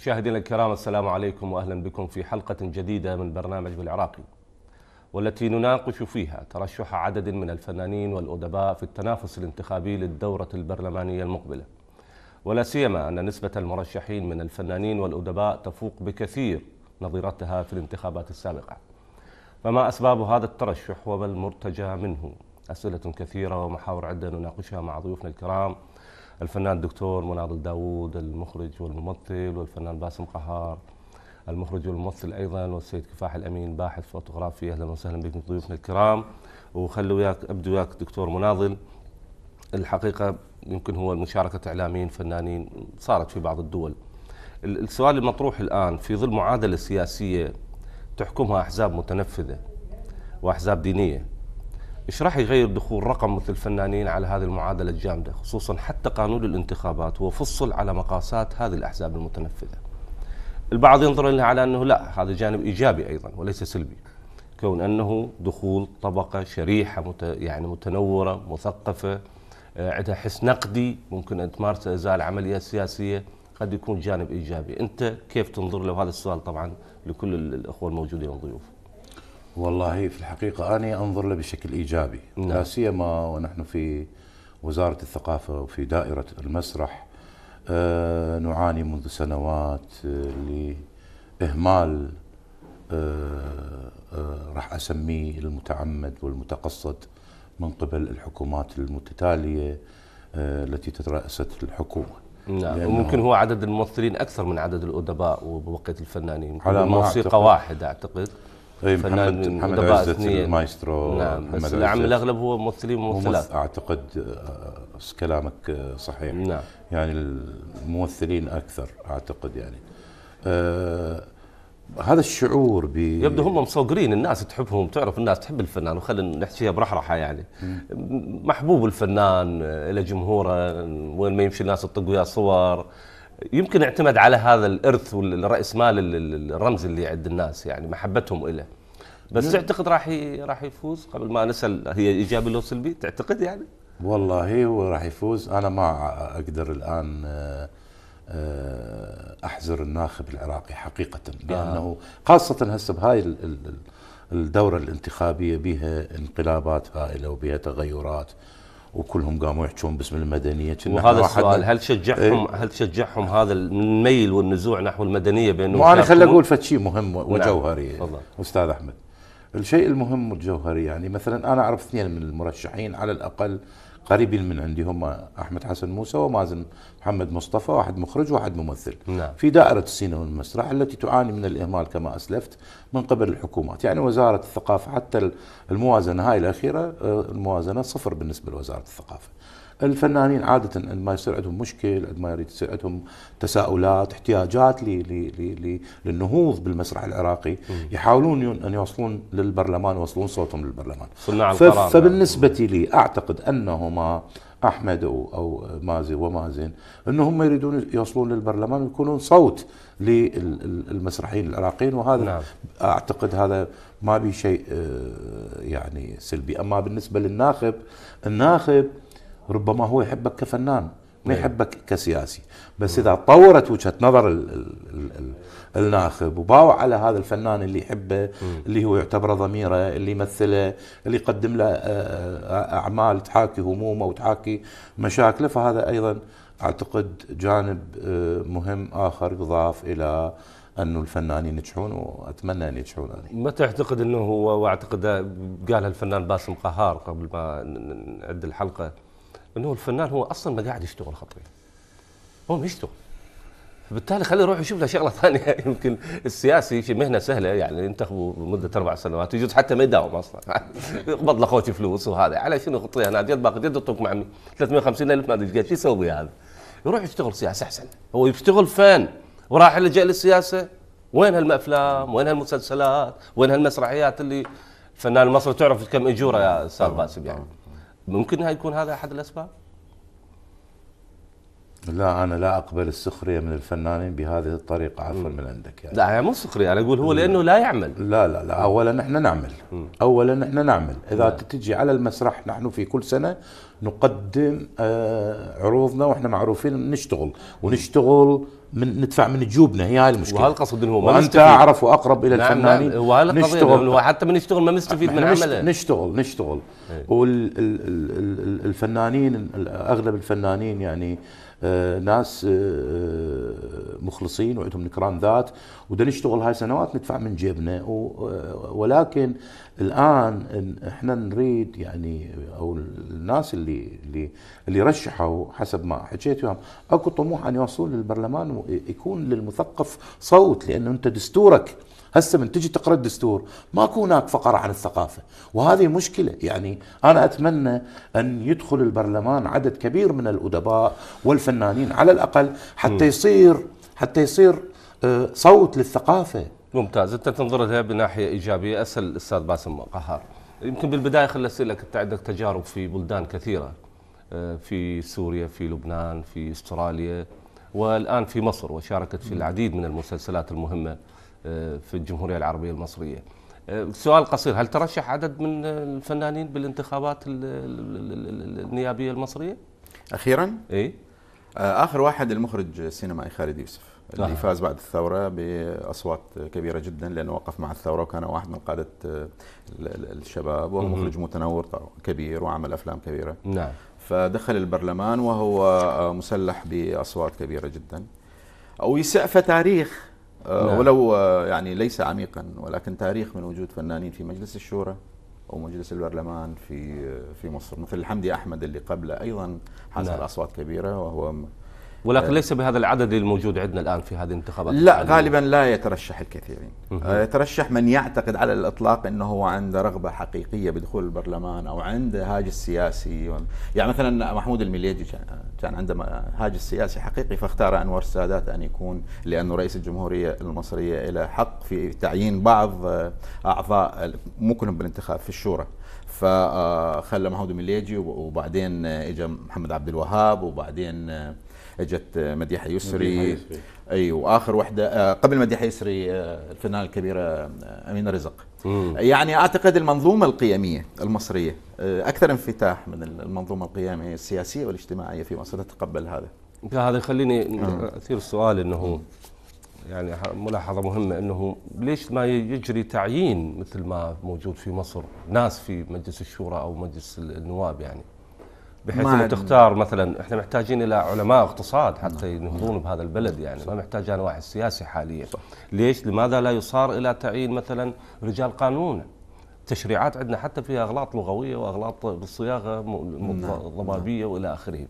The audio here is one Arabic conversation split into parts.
مشاهدينا الكرام السلام عليكم واهلا بكم في حلقه جديده من برنامج بالعراقي والتي نناقش فيها ترشح عدد من الفنانين والادباء في التنافس الانتخابي للدوره البرلمانيه المقبله ولا سيما ان نسبه المرشحين من الفنانين والادباء تفوق بكثير نظيرتها في الانتخابات السابقه فما اسباب هذا الترشح وما المرتجى منه اسئله كثيره ومحاور عده نناقشها مع ضيوفنا الكرام الفنان الدكتور مناضل داوود المخرج والممثل والفنان باسم قهار المخرج والممثل ايضا والسيد كفاح الامين باحث فوتوغرافي اهلا وسهلا بكم ضيوفنا الكرام وخلوا وياك ابدي وياك دكتور مناضل الحقيقه يمكن هو مشاركه اعلاميين فنانين صارت في بعض الدول السؤال المطروح الان في ظل معادله سياسيه تحكمها احزاب متنفذه واحزاب دينيه ايش راح يغير دخول رقم مثل الفنانين على هذه المعادله الجامده خصوصا حتى قانون الانتخابات هو فصل على مقاسات هذه الاحزاب المتنفذه البعض ينظر لها على انه لا هذا جانب ايجابي ايضا وليس سلبي كون انه دخول طبقه شريحه مت يعني متنوره مثقفه آه، عندها حس نقدي ممكن ان تمارس ازاء العمليه سياسيه قد يكون جانب ايجابي انت كيف تنظر له هذا السؤال طبعا لكل الاخوه الموجودين الضيوف والله في الحقيقة أنا أنظر له بشكل إيجابي نعم. لا سيما ونحن في وزارة الثقافة وفي دائرة المسرح آه، نعاني منذ سنوات آه، لإهمال آه، راح أسميه المتعمد والمتقصد من قبل الحكومات المتتالية التي تترأست الحكومة نعم وممكن هو عدد الممثلين أكثر من عدد الأدباء وبقية الفنانين على الموسيقى واحدة أعتقد طيب محمد محمد عزت المايسترو نعم محمد بس العم الاغلب هو ممثلين وممثلات اعتقد آه، كلامك آه، صحيح نعم يعني الممثلين اكثر اعتقد يعني آه هذا الشعور ب يبدو هم مصقرين الناس تحبهم تعرف الناس تحب الفنان وخلينا نحكيها برحرحه يعني محبوب الفنان آه، الى جمهوره وين ما يمشي الناس تطق وياه صور يمكن اعتمد على هذا الارث والراس مال الرمز اللي عند الناس يعني محبتهم له بس تعتقد راح راح يفوز قبل ما نسال هي ايجابي لو سلبي تعتقد يعني؟ والله هو راح يفوز انا ما اقدر الان آه، آه، احزر الناخب العراقي حقيقه آه. لانه خاصه هسه بهاي الدوره الانتخابيه بها انقلابات هائله وبها تغيرات وكلهم قاموا يحجون باسم المدنيه كنا وهذا السؤال هل شجعهم ايه؟ هل شجعهم هذا الميل والنزوع نحو المدنيه بانه وانا خل اقول شيء مهم نعم، وجوهري نعم. استاذ احمد الشيء المهم والجوهري يعني مثلا انا اعرف اثنين من المرشحين على الاقل قريبين من عندي هم احمد حسن موسى ومازن محمد مصطفى واحد مخرج وواحد ممثل نعم. في دائره السينما والمسرح التي تعاني من الاهمال كما اسلفت من قبل الحكومات يعني وزاره الثقافه حتى الموازنه هاي الاخيره آه، الموازنه صفر بالنسبه لوزاره الثقافه الفنانين عاده عندما ما يصير عندهم مشكل عندما ما يريد يصير عندهم تساؤلات احتياجات لي لي لي لي للنهوض بالمسرح العراقي يحاولون ان يوصلون للبرلمان يوصلون صوتهم للبرلمان صناع القرار يعني. فبالنسبه لي اعتقد انهما احمد او او مازن ومازن انهم يريدون يوصلون للبرلمان ويكونون صوت للمسرحيين العراقيين وهذا نعم. اعتقد هذا ما بي شيء آه، يعني سلبي اما بالنسبه للناخب الناخب ربما هو يحبك كفنان ما نعم. يحبك كسياسي بس اذا طورت وجهه نظر الـ الـ الـ الناخب وباوع على هذا الفنان اللي يحبه اللي هو يعتبره ضميره اللي يمثله اللي يقدم له آه، آه، اعمال تحاكي همومه وتحاكي مشاكله فهذا ايضا اعتقد جانب آه، مهم اخر يضاف الى انه الفنانين ينجحون واتمنى ان ينجحون ما تعتقد انه هو واعتقد قالها الفنان باسم قهار قبل ما نعد الحلقه انه الفنان هو اصلا ما قاعد يشتغل خطيه هو ما يشتغل فبالتالي خليه يروح يشوف له شغله ثانيه يمكن السياسي شيء مهنه سهله يعني ينتخبوا لمده اربع سنوات يجوز حتى ما يداوم اصلا يقبض له خوش فلوس وهذا على شنو خطيه انا جد باقي جد اطق مع 350 الف ما ادري ايش شو يسوي هذا يروح يشتغل سياسه احسن هو يشتغل فن وراح لجأ للسياسه وين هالافلام؟ وين هالمسلسلات؟ وين هالمسرحيات اللي الفنان المصري تعرف كم اجوره يا استاذ باسم يعني ممكن هيكون هذا احد الاسباب لا انا لا اقبل السخريه من الفنانين بهذه الطريقه عفوا من عندك يعني. لا هي مو سخريه انا اقول هو لانه لا يعمل لا لا لا اولا احنا نعمل اولا احنا نعمل اذا نعم. تجي على المسرح نحن في كل سنه نقدم آه عروضنا واحنا معروفين نشتغل ونشتغل من ندفع من جيوبنا هي هاي المشكله وهالقصد انه ما وانت اعرف واقرب الى نعم, نعم، الفنانين نعم هو حتى من يشتغل ما مستفيد من عمله نشتغل نشتغل إيه. والفنانين اغلب الفنانين يعني آه آه، ناس آه، آه، مخلصين وعندهم نكران ذات ودا نشتغل هاي سنوات ندفع من جيبنا ولكن الان احنا نريد يعني او الناس اللي اللي اللي رشحوا حسب ما حكيت وياهم اكو طموح ان يوصلون للبرلمان ويكون للمثقف صوت لانه انت دستورك هسه من تجي تقرا الدستور ماكو هناك فقره عن الثقافه وهذه مشكله يعني انا اتمنى ان يدخل البرلمان عدد كبير من الادباء والفنانين على الاقل حتى يصير حتى يصير آه، صوت للثقافه ممتاز انت تنظر لها بناحيه ايجابيه اسال الاستاذ باسم قهار يمكن بالبدايه خليني اسالك انت عندك تجارب في بلدان كثيره آه، في سوريا في لبنان في استراليا والان في مصر وشاركت في العديد من المسلسلات المهمه آه، في الجمهورية العربية المصرية آه، سؤال قصير هل ترشح عدد من الفنانين بالانتخابات النيابية المصرية؟ أخيرا؟ إيه؟ آخر واحد المخرج السينمائي خالد يوسف اللي آه. فاز بعد الثورة بأصوات كبيرة جدا لأنه وقف مع الثورة وكان واحد من قادة الشباب وهو مخرج متنور كبير وعمل أفلام كبيرة نعم فدخل البرلمان وهو مسلح بأصوات كبيرة جدا أو ويسع تاريخ آه، نعم. ولو آه، يعني ليس عميقا ولكن تاريخ من وجود فنانين في مجلس الشورى او مجلس البرلمان في آه، في مصر مثل حمدي احمد اللي قبله ايضا حصل نعم. اصوات كبيره وهو ولكن آه. ليس بهذا العدد الموجود عندنا الان في هذه الانتخابات لا يعني غالبا لا يترشح الكثيرين آه، يترشح من يعتقد على الاطلاق انه هو عنده رغبه حقيقيه بدخول البرلمان او عنده هاجس سياسي يعني مثلا محمود المليجي كان عنده هاجس سياسي حقيقي فاختار انور السادات ان يكون لانه رئيس الجمهوريه المصريه الى حق في تعيين بعض آه، اعضاء مو كلهم بالانتخاب في الشورى فخلى محمود المليجي وبعدين اجى محمد عبد الوهاب وبعدين اجت مديحه يسري اي واخر وحده آه، قبل مديحه يسري آه، الفنانه الكبيره آه، امينه رزق مم. يعني اعتقد المنظومه القيميه المصريه اكثر انفتاح من المنظومه القيميه السياسيه والاجتماعيه في مصر تتقبل هذا هذا يخليني اثير السؤال انه يعني ملاحظه مهمه انه ليش ما يجري تعيين مثل ما موجود في مصر ناس في مجلس الشورى او مجلس النواب يعني بحيث انه تختار مثلا احنا محتاجين الى علماء اقتصاد حتى ينهضون بهذا البلد يعني ما محتاج انا واحد سياسي حاليا ليش؟ لماذا لا يصار الى تعيين مثلا رجال قانون؟ تشريعات عندنا حتى فيها اغلاط لغويه واغلاط بالصياغه نعم. ضبابيه والى اخره.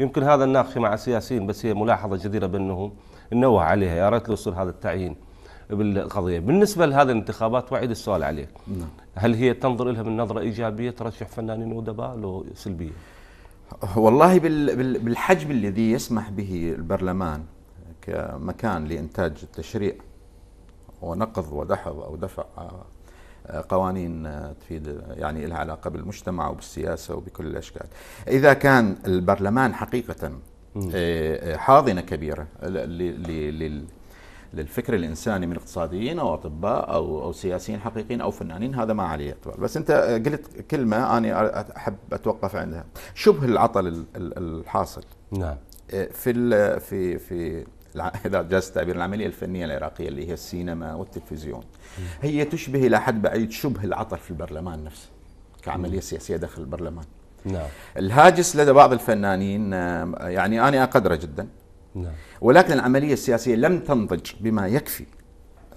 يمكن هذا الناقش مع السياسيين بس هي ملاحظه جديره بانه ننوه عليها يا ريت لو يصير هذا التعيين بالقضيه. بالنسبه لهذه الانتخابات واعيد السؤال عليه. نعم. هل هي تنظر لها من نظره ايجابيه ترشح فنانين ودباء لو سلبيه؟ والله بالحجم الذي يسمح به البرلمان كمكان لإنتاج التشريع ونقض ودحض أو دفع آه، قوانين آه، تفيد يعني لها علاقة بالمجتمع وبالسياسة وبكل الأشكال إذا كان البرلمان حقيقة آه، حاضنة كبيرة للفكر الانساني من اقتصاديين او اطباء او او سياسيين حقيقيين او فنانين هذا ما عليه اعتبار بس انت قلت كلمه انا احب اتوقف عندها شبه العطل الحاصل نعم آه، في في في اذا جاز التعبير العمليه الفنيه العراقيه اللي هي السينما والتلفزيون هي تشبه الى حد بعيد شبه العطل في البرلمان نفسه كعمليه سياسيه داخل البرلمان نعم الهاجس لدى بعض الفنانين يعني انا اقدره جدا نعم. ولكن العملية السياسية لم تنضج بما يكفي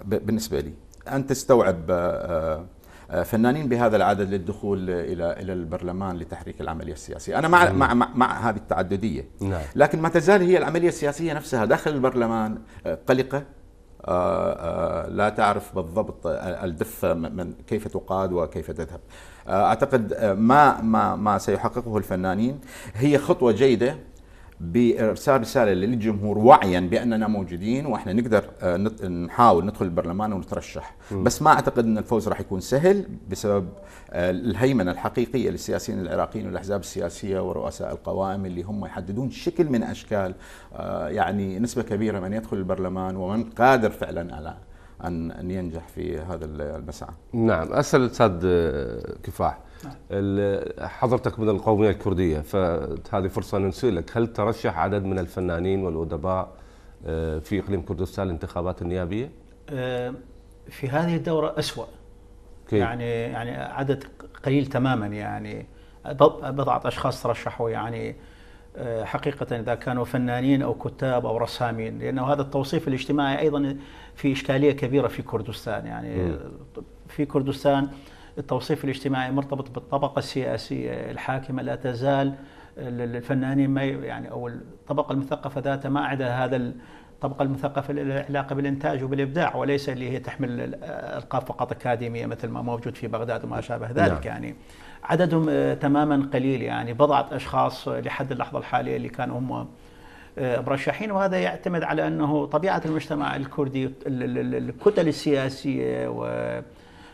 بالنسبة لي أن تستوعب آه، آه، آه، فنانين بهذا العدد للدخول الى الى البرلمان لتحريك العمليه السياسيه، انا مع مع مع, مع هذه التعدديه نعم. لكن ما تزال هي العمليه السياسيه نفسها داخل البرلمان قلقه لا تعرف بالضبط الدفه من كيف تقاد وكيف تذهب. اعتقد ما ما ما سيحققه الفنانين هي خطوه جيده بارسال رساله للجمهور وعيا باننا موجودين واحنا نقدر آه، نحاول ندخل البرلمان ونترشح م. بس ما اعتقد ان الفوز راح يكون سهل بسبب آه، الهيمنه الحقيقيه للسياسيين العراقيين والاحزاب السياسيه ورؤساء القوائم اللي هم يحددون شكل من اشكال آه، يعني نسبه كبيره من يدخل البرلمان ومن قادر فعلا على ان ان ينجح في هذا المسعى. نعم، اسال الاستاذ آه، كفاح نعم. حضرتك من القوميه الكرديه فهذه فرصه نسالك هل ترشح عدد من الفنانين والادباء آه، في اقليم كردستان الانتخابات النيابيه؟ آه، في هذه الدوره اسوء كيف؟ يعني يعني عدد قليل تماما يعني بضعه اشخاص ترشحوا يعني آه، حقيقة إذا كانوا فنانين أو كتاب أو رسامين لأنه هذا التوصيف الاجتماعي أيضا في إشكالية كبيرة في كردستان يعني في كردستان التوصيف الاجتماعي مرتبط بالطبقة السياسية الحاكمة لا تزال الفنانين ما يعني أو الطبقة المثقفة ذاتها ما عدا هذا الطبقة المثقفة العلاقة بالإنتاج وبالإبداع وليس اللي هي تحمل ألقاب فقط أكاديمية مثل ما موجود في بغداد وما نعم. شابه ذلك يعني عددهم آه، تماما قليل يعني بضعه اشخاص آه، لحد اللحظه الحاليه اللي كانوا هم آه، مرشحين وهذا يعتمد على انه طبيعه المجتمع الكردي الكتل السياسيه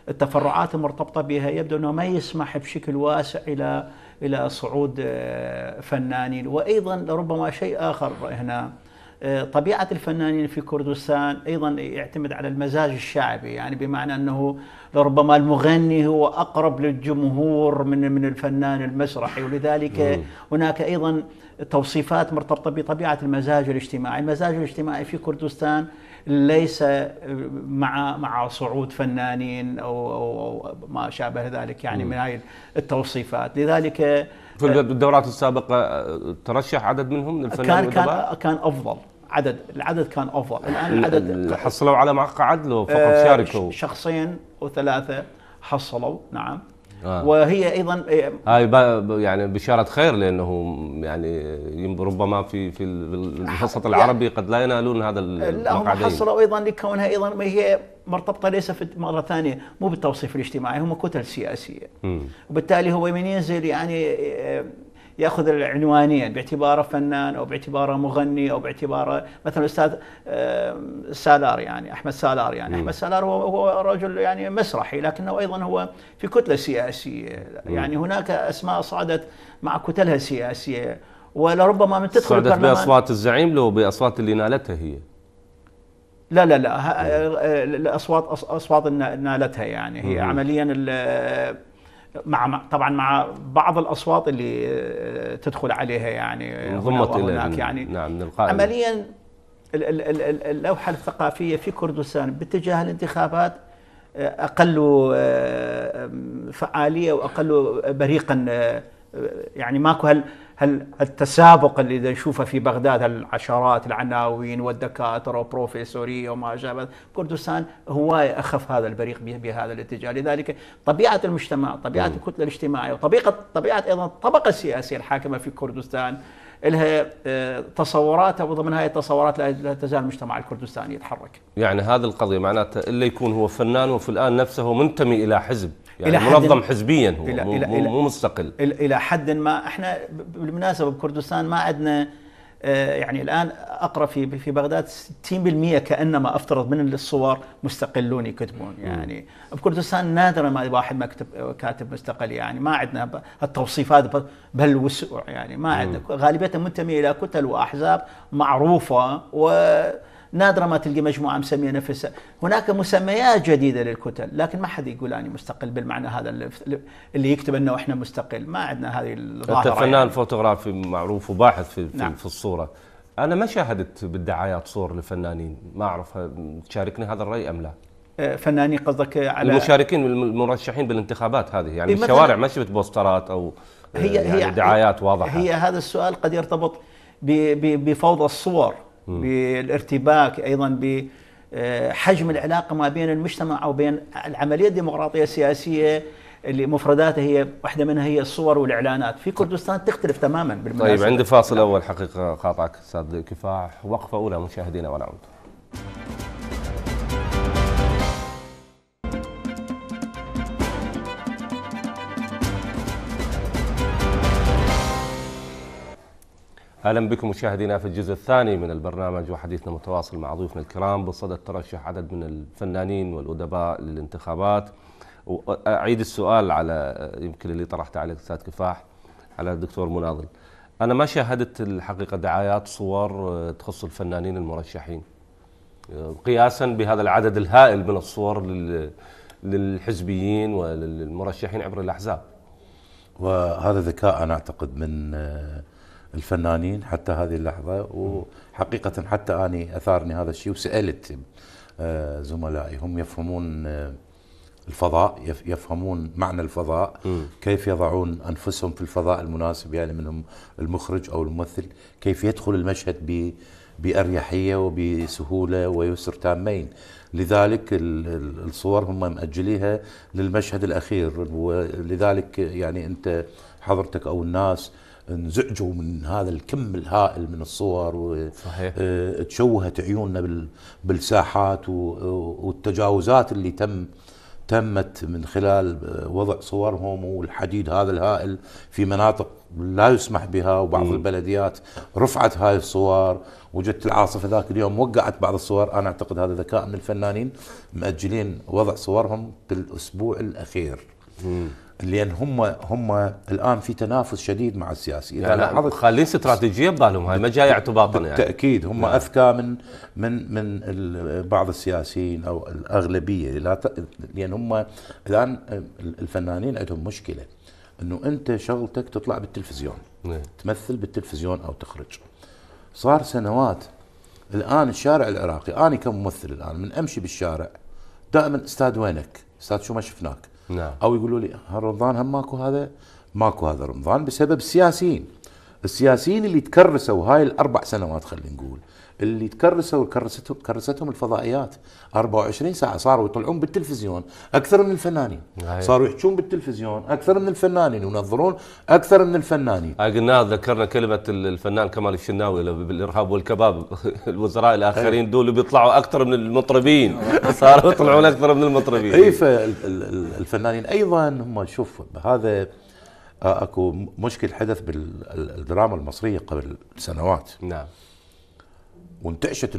والتفرعات المرتبطه بها يبدو انه ما يسمح بشكل واسع الى الى صعود فنانين وايضا ربما شيء اخر هنا آه، طبيعة الفنانين في كردستان أيضا يعتمد على المزاج الشعبي يعني بمعنى أنه لربما المغني هو أقرب للجمهور من من الفنان المسرحي ولذلك هناك أيضا توصيفات مرتبطة بطبيعة المزاج الاجتماعي المزاج الاجتماعي في كردستان ليس آه، مع مع صعود فنانين أو, أو, أو ما شابه ذلك يعني من هاي التوصيفات لذلك في الدورات السابقه آه، ترشح عدد منهم للفنانين كان كان كان افضل عدد العدد كان افضل الان العدد حصلوا على مقعد لو فقط آه، شاركوا شخصين وثلاثه حصلوا نعم آه. وهي ايضا إيه، هاي يعني بشاره خير لانه يعني ربما في في الوسط يعني العربي يعني قد لا ينالون هذا المقعدين لا هم حصلوا ايضا لكونها ايضا هي مرتبطه ليس في مره ثانيه مو بالتوصيف الاجتماعي هم كتل سياسيه م. وبالتالي هو من ينزل يعني إيه، ياخذ العنوانيه باعتباره فنان او باعتباره مغني او باعتباره مثلا الاستاذ آه، سالار يعني احمد سالار يعني احمد سالار هو هو رجل يعني مسرحي لكنه ايضا هو في كتله سياسيه يعني هناك اسماء صعدت مع كتلها السياسيه ولربما من تدخل صعدت باصوات الزعيم لو باصوات اللي نالتها هي لا لا لا الاصوات آه، آه، اصوات نالتها يعني هي عمليا مع طبعا مع بعض الاصوات اللي تدخل عليها يعني انضمت الى هناك يعني نعم من القائمه عمليا اللوحه الثقافيه في كردستان باتجاه الانتخابات آه، اقل آه، فعاليه واقل بريقا آه، يعني ماكو هال هل التسابق اللي نشوفه في بغداد العشرات العناوين والدكاتره وبروفيسوريه وما شابه كردستان هوايه اخف هذا البريق بهذا الاتجاه لذلك طبيعه المجتمع طبيعه الكتله الاجتماعيه وطبيعه طبيعه ايضا الطبقه السياسيه الحاكمه في كردستان لها آه، تصوراتها وضمن هذه التصورات لا تزال المجتمع الكردستاني يتحرك. يعني هذه القضيه معناته اللي يكون هو فنان وفي الان نفسه منتمي الى حزب يعني إلى منظم حزبيا هو إلى مو, إلى مو مستقل إلى حد ما احنا بالمناسبة بكردستان ما عندنا آه، يعني الان اقرا في في بغداد 60% كانما افترض من الصور مستقلون يكتبون يعني بكردستان نادرا ما واحد ما كتب آه، كاتب مستقل يعني ما عندنا التوصيفات بهالوسوع يعني ما عندنا غالبيه منتميه الى كتل واحزاب معروفه و نادرة ما تلقي مجموعة مسمية نفسها هناك مسميات جديدة للكتل لكن ما حد يقول أني مستقل بالمعنى هذا اللي يكتب أنه إحنا مستقل ما عندنا هذه الظاهرة أنت يعني. فنان يعني. فوتوغرافي معروف وباحث في, في, نعم. في الصورة أنا ما شاهدت بالدعايات صور لفنانين ما أعرف تشاركني هذا الرأي أم لا آه، فناني قصدك على المشاركين المرشحين بالانتخابات هذه يعني إيه، الشوارع ما شفت بوسترات او آه، هي يعني هي دعايات واضحه هي هذا السؤال قد يرتبط بفوضى الصور بالارتباك ايضا بحجم آه، العلاقه ما بين المجتمع وبين العمليه الديمقراطيه السياسيه اللي مفرداتها هي واحده منها هي الصور والاعلانات في طيب. كردستان تختلف تماما بالمناسبه طيب عندي فاصل نعم. اول حقيقه قاطعك استاذ كفاح وقفه اولى مشاهدينا ونعود اهلا بكم مشاهدينا في الجزء الثاني من البرنامج وحديثنا متواصل مع ضيوفنا الكرام بصدد ترشح عدد من الفنانين والادباء للانتخابات واعيد السؤال على يمكن اللي طرحته عليك استاذ كفاح على الدكتور مناضل انا ما شاهدت الحقيقه دعايات صور آه، تخص الفنانين المرشحين آه، قياسا بهذا العدد الهائل من الصور للحزبيين وللمرشحين عبر الاحزاب وهذا ذكاء انا اعتقد من آه، الفنانين حتى هذه اللحظة وحقيقة حتى أنا أثارني هذا الشيء وسألت آه، زملائي هم يفهمون آه، الفضاء يفهمون معنى الفضاء كيف يضعون أنفسهم في الفضاء المناسب يعني منهم المخرج أو الممثل كيف يدخل المشهد بأريحية وبسهولة ويسر تامين لذلك الصور هم مأجليها للمشهد الأخير ولذلك يعني أنت حضرتك أو الناس انزعجوا من هذا الكم الهائل من الصور وتشوهت آه، عيوننا بالساحات والتجاوزات اللي تم تمت من خلال آه، وضع صورهم والحديد هذا الهائل في مناطق لا يسمح بها وبعض م. البلديات رفعت هاي الصور وجدت العاصفه ذاك اليوم وقعت بعض الصور انا اعتقد هذا ذكاء من الفنانين مأجلين وضع صورهم بالاسبوع الاخير م. لان هم هم الان في تنافس شديد مع السياسي اذا يعني لاحظت خالين استراتيجيه ببالهم هاي ما جاي اعتباطا يعني بالتاكيد هم نعم. اذكى من من من بعض السياسيين او الاغلبيه لا ت... لان هم الان الفنانين عندهم مشكله انه انت شغلتك تطلع بالتلفزيون نعم. تمثل بالتلفزيون او تخرج صار سنوات الان الشارع العراقي انا كممثل الان من امشي بالشارع دائما استاذ وينك؟ استاذ شو ما شفناك؟ نعم. او يقولوا لي رمضان هم ماكو هذا ماكو هذا رمضان بسبب السياسيين السياسيين اللي تكرسوا هاي الاربع سنوات خلينا نقول اللي تكرسوا كرستهم كرستهم الفضائيات 24 ساعه صاروا يطلعون بالتلفزيون اكثر من الفنانين هاي. نعم. صاروا يحجون بالتلفزيون اكثر من الفنانين وينظرون اكثر من الفنانين قلنا ذكرنا كلمه الفنان كمال الشناوي بالارهاب والكباب الوزراء الاخرين إيه. دول بيطلعوا اكثر من المطربين صاروا يطلعون اكثر من المطربين اي فالفنانين ايضا هم شوف هذا آه، اكو مشكل حدث بالدراما المصريه قبل سنوات نعم وانتعشت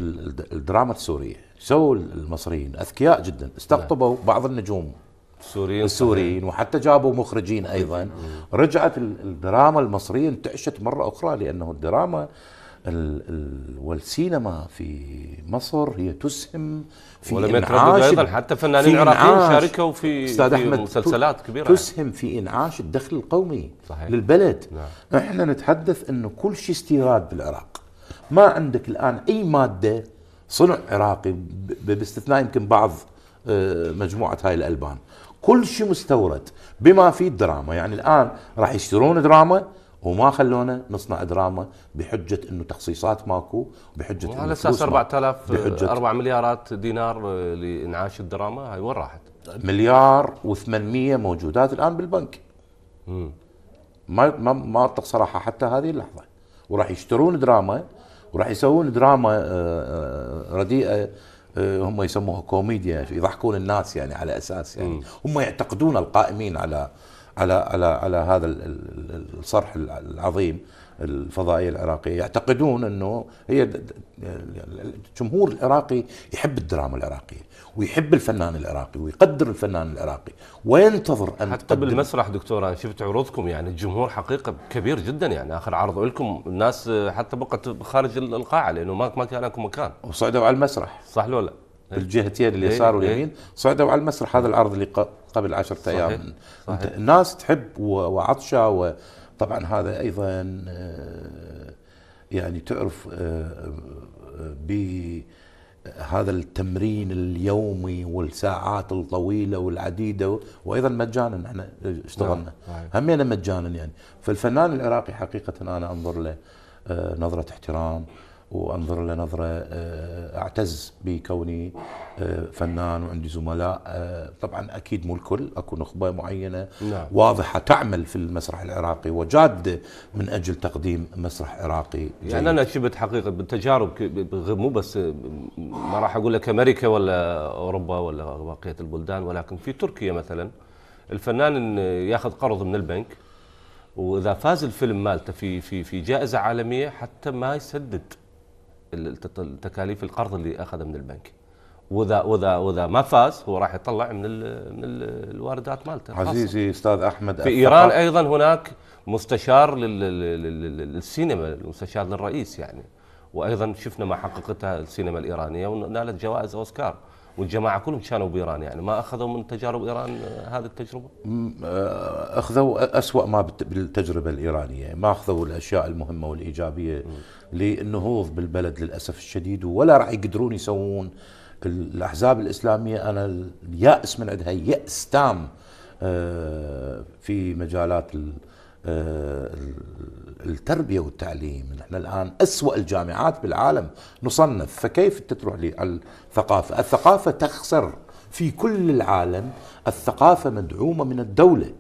الدراما السوريه سووا المصريين اذكياء جدا استقطبوا نعم. بعض النجوم السوريين السوريين وحتى جابوا مخرجين ايضا نعم. رجعت الدراما المصريه انتعشت مره اخرى لانه الدراما والسينما في مصر هي تسهم في ولم انعاش ايضا حتى فنانين عراقيين شاركوا في, أستاذ في أحمد مسلسلات كبيره تسهم في انعاش الدخل القومي صحيح. للبلد نعم. احنا نتحدث انه كل شيء استيراد بالعراق ما عندك الان اي ماده صنع عراقي باستثناء يمكن بعض آه، مجموعه هاي الالبان كل شيء مستورد بما فيه الدراما يعني الان راح يشترون دراما وما خلونا نصنع دراما بحجه انه تخصيصات ماكو بحجه وعلى اساس 4000 4 آه، مليارات دينار آه، لانعاش الدراما هاي وين راحت؟ مليار و800 موجودات الان بالبنك. مم. ما ما ما صراحه حتى هذه اللحظه وراح يشترون دراما وراح يسوون دراما آه، آه، رديئه آه، هم يسموها كوميديا يضحكون الناس يعني على اساس يعني هم يعتقدون القائمين على على على على هذا الصرح العظيم الفضائيه العراقيه يعتقدون انه هي يعني الجمهور العراقي يحب الدراما العراقيه ويحب الفنان العراقي ويقدر الفنان العراقي وينتظر ان حتى بالمسرح دكتور انا شفت عروضكم يعني الجمهور حقيقه كبير جدا يعني اخر عرض لكم الناس حتى بقت خارج القاعه لانه ما ما كان لكم مكان وصعدوا على المسرح صح ولا لا؟ بالجهتين إيه. اليسار إيه، واليمين إيه. صعدوا على المسرح هذا العرض اللي قبل 10 ايام صحيح. الناس تحب وعطشه و... طبعا هذا ايضا آه، يعني تعرف آه، آه، بهذا التمرين اليومي والساعات الطويله والعديده وايضا مجانا احنا اشتغلنا نعم، همينا مجانا يعني فالفنان العراقي حقيقه انا انظر له نظره احترام وانظر له نظره آه، اعتز بكوني آه، فنان وعندي زملاء آه، طبعا اكيد مو الكل اكو نخبه معينه نعم. واضحه تعمل في المسرح العراقي وجاده من اجل تقديم مسرح عراقي يعني جيد. يعني انا شفت حقيقه بالتجارب مو بس ما راح اقول لك امريكا ولا اوروبا ولا بقيه البلدان ولكن في تركيا مثلا الفنان ياخذ قرض من البنك واذا فاز الفيلم مالته في في في جائزه عالميه حتى ما يسدد التكاليف القرض اللي اخذه من البنك واذا واذا واذا ما فاز هو راح يطلع من من الواردات مالته عزيزي استاذ احمد في ايران ايضا هناك مستشار للسينما مستشار للرئيس يعني وايضا شفنا ما حققتها السينما الايرانيه ونالت جوائز اوسكار والجماعه كلهم كانوا بايران يعني ما اخذوا من تجارب ايران آه، هذه التجربه؟ آه، اخذوا اسوأ ما بالتجربه الايرانيه، ما اخذوا الاشياء المهمه والايجابيه للنهوض بالبلد للاسف الشديد ولا راح يقدرون يسوون الاحزاب الاسلاميه انا الياس من عندها ياس تام آه، في مجالات التربية والتعليم نحن الآن أسوأ الجامعات بالعالم نصنف فكيف تروح للثقافة الثقافة تخسر في كل العالم الثقافة مدعومة من الدولة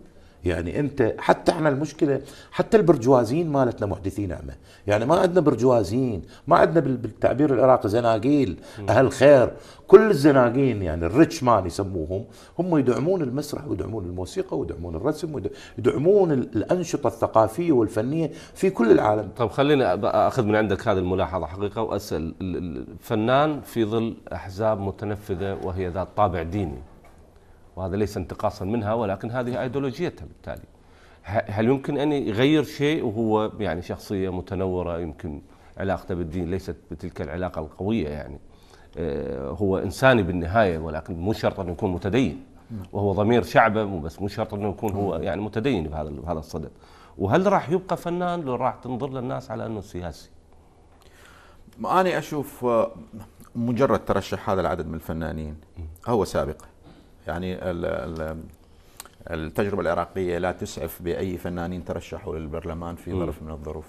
يعني انت حتى احنا المشكله حتى البرجوازين مالتنا محدثي نعمه، يعني ما عندنا برجوازين، ما عندنا بالتعبير العراقي زناقيل، اهل خير، كل الزناقين يعني الريتش مان يسموهم، هم يدعمون المسرح ويدعمون الموسيقى ويدعمون الرسم ويدعمون الانشطه الثقافيه والفنيه في كل العالم. طب خليني اخذ من عندك هذه الملاحظه حقيقه واسال الفنان في ظل احزاب متنفذه وهي ذات طابع ديني. وهذا ليس انتقاصا منها ولكن هذه ايديولوجيتها بالتالي هل يمكن ان يغير شيء وهو يعني شخصيه متنوره يمكن علاقته بالدين ليست بتلك العلاقه القويه يعني آه، هو انساني بالنهايه ولكن مو شرط انه يكون متدين وهو ضمير شعبه مو بس مو شرط انه يكون هو يعني متدين بهذا بهذا الصدد وهل راح يبقى فنان لو راح تنظر للناس على انه سياسي؟ انا اشوف آه، مجرد ترشح هذا العدد من الفنانين هو سابق يعني التجربة العراقية لا تسعف بأي فنانين ترشحوا للبرلمان في ظرف من الظروف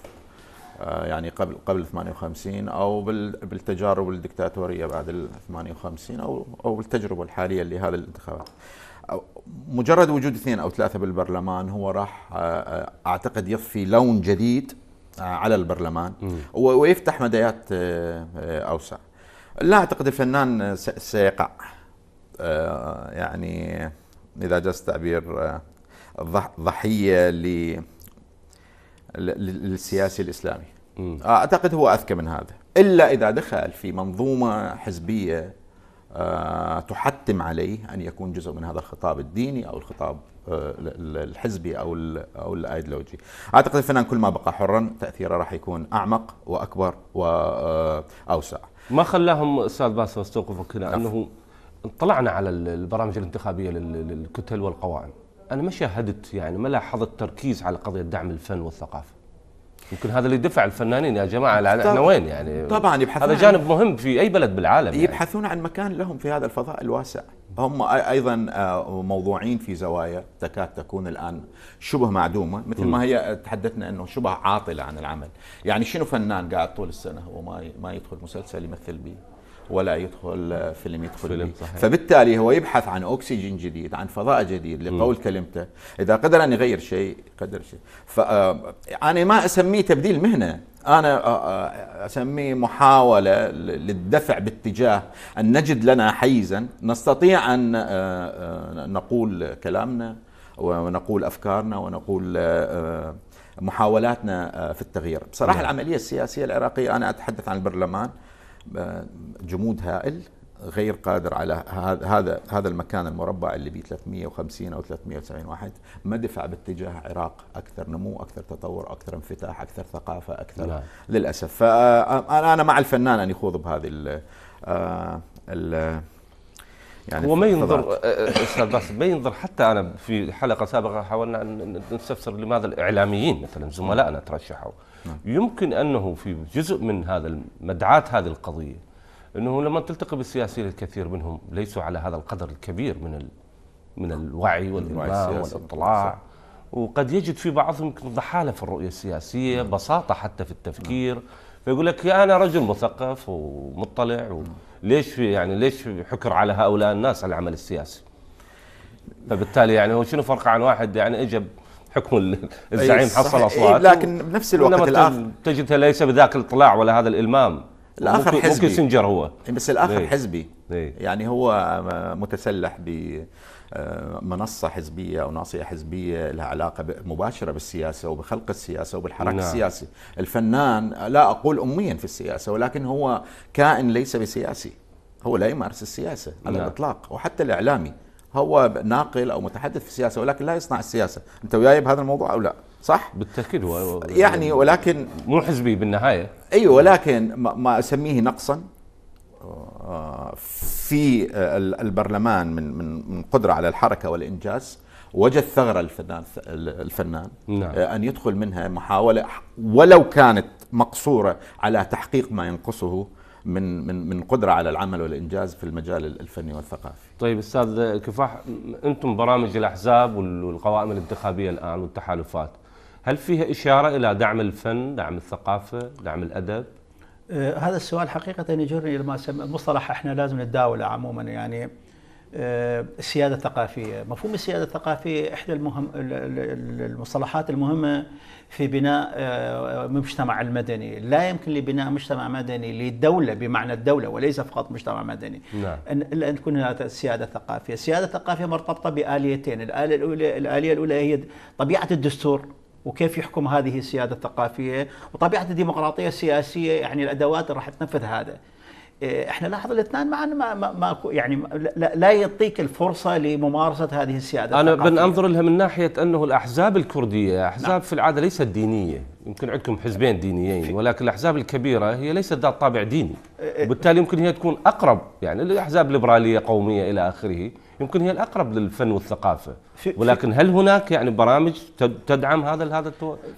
آه، يعني قبل قبل 58 او بالتجارب الدكتاتوريه بعد 58 او او بالتجربه الحاليه لهذه الانتخابات. مجرد وجود اثنين او ثلاثه بالبرلمان هو راح آه، آه، اعتقد يضفي لون جديد على البرلمان ويفتح مديات اوسع. لا اعتقد الفنان سيقع آه، يعني اذا جاز التعبير آه، ضحيه للسياسي الاسلامي آه، اعتقد هو اذكى من هذا الا اذا دخل في منظومه حزبيه تحتم عليه ان يكون جزء من هذا الخطاب الديني او الخطاب الحزبي او او الايديولوجي. اعتقد الفنان كل ما بقى حرا تاثيره راح يكون اعمق واكبر واوسع. ما خلاهم استاذ باسل استوقفك هنا انه اطلعنا على البرامج الانتخابيه للكتل والقوائم انا ما شاهدت يعني ما لاحظت تركيز على قضيه دعم الفن والثقافه يمكن هذا اللي دفع الفنانين يا جماعه احنا وين يعني طبعا يبحثون هذا جانب مهم في اي بلد بالعالم يعني. يبحثون يعني. عن مكان لهم في هذا الفضاء الواسع هم ايضا آه، موضوعين في زوايا تكاد تكون الان شبه معدومه مثل ما هي تحدثنا انه شبه عاطله عن العمل يعني شنو فنان قاعد طول السنه هو ما ما يدخل مسلسل يمثل به ولا يدخل فيلم يدخل فيلم صحيح. فبالتالي هو يبحث عن اكسجين جديد عن فضاء جديد لقول كلمته اذا قدر ان يغير شيء قدر شيء فانا آه، ما اسميه تبديل مهنه انا آه، آه، اسميه محاوله للدفع باتجاه ان نجد لنا حيزا نستطيع ان نقول كلامنا ونقول افكارنا ونقول محاولاتنا في التغيير بصراحه نعم. العمليه السياسيه العراقيه انا اتحدث عن البرلمان جمود هائل غير قادر على هذا هذا المكان المربع اللي ب 350 او 370 واحد مدفع باتجاه عراق اكثر نمو اكثر تطور اكثر انفتاح اكثر ثقافه اكثر لا. للاسف فانا مع الفنان ان يخوض بهذه ال آه، ال يعني هو ما ينظر آه، آه، استاذ باسل ما ينظر حتى انا في حلقه سابقه حاولنا ان نستفسر لماذا الاعلاميين مثلا زملائنا ترشحوا نعم. يمكن أنه في جزء من هذا مدعاة هذه القضية أنه لما تلتقي بالسياسيين الكثير منهم ليسوا على هذا القدر الكبير من ال من الوعي والإمام والاطلاع وقد يجد في بعضهم يمكن ضحالة في الرؤية السياسية مم. نعم. بساطة حتى في التفكير مم. نعم. فيقول لك يا أنا رجل مثقف ومطلع وليش نعم. يعني ليش حكر على هؤلاء الناس على العمل السياسي فبالتالي يعني هو شنو فرق عن واحد يعني اجى حكم الزعيم حصل إيه، اصوات لكن بنفس الوقت الاخر تجدها ليس بذاك الاطلاع ولا هذا الالمام الاخر ممكن حزبي ممكن هو إيه، بس الاخر دي. إيه. حزبي دي. يعني هو متسلح ب آه، منصة حزبية أو ناصية حزبية لها علاقة مباشرة بالسياسة وبخلق السياسة وبالحراك نعم. السياسي الفنان لا أقول أميا في السياسة ولكن هو كائن ليس بسياسي هو لا يمارس السياسة على نعم. الإطلاق وحتى الإعلامي هو ناقل او متحدث في السياسه ولكن لا يصنع السياسه، انت وياي بهذا الموضوع او لا؟ صح؟ بالتاكيد هو يعني ولكن مو حزبي بالنهايه ايوه ولكن ما اسميه نقصا آه، في البرلمان من من من قدره على الحركه والانجاز وجد ثغره الفنان الفنان نعم. آه، ان يدخل منها محاوله ولو كانت مقصوره على تحقيق ما ينقصه من من من قدره على العمل والانجاز في المجال الفني والثقافي. طيب استاذ كفاح انتم برامج الاحزاب والقوائم الانتخابيه الان والتحالفات هل فيها اشاره الى دعم الفن، دعم الثقافه، دعم الادب؟ آه هذا السؤال حقيقه يجرني ما مصطلح احنا لازم نتداوله عموما يعني آه، السياده الثقافيه، مفهوم السياده الثقافيه احدى المهم المصطلحات المهمه في بناء آه، مجتمع المدني، لا يمكن لبناء مجتمع مدني لدوله بمعنى الدوله وليس فقط مجتمع مدني. نعم. الا ان تكون هناك سياده ثقافيه، السياده الثقافيه مرتبطه باليتين، الاليه الاولى الاليه الاولى هي طبيعه الدستور وكيف يحكم هذه السياده الثقافيه، وطبيعه الديمقراطيه السياسيه يعني الادوات اللي راح تنفذ هذا. إيه، احنا لاحظ الاثنان ما, ما, ما يعني لا, لا يعطيك الفرصه لممارسه هذه السياده انا بنظر لها من ناحيه انه الاحزاب الكرديه نعم. احزاب نعم. في العاده ليست دينيه يمكن عندكم حزبين دينيين ولكن الاحزاب الكبيره هي ليست ذات طابع ديني إيه، إيه. وبالتالي يمكن هي تكون اقرب يعني الاحزاب الليبراليه قوميه الى اخره يمكن هي الاقرب للفن والثقافه ولكن هل هناك يعني برامج تدعم هذا هذا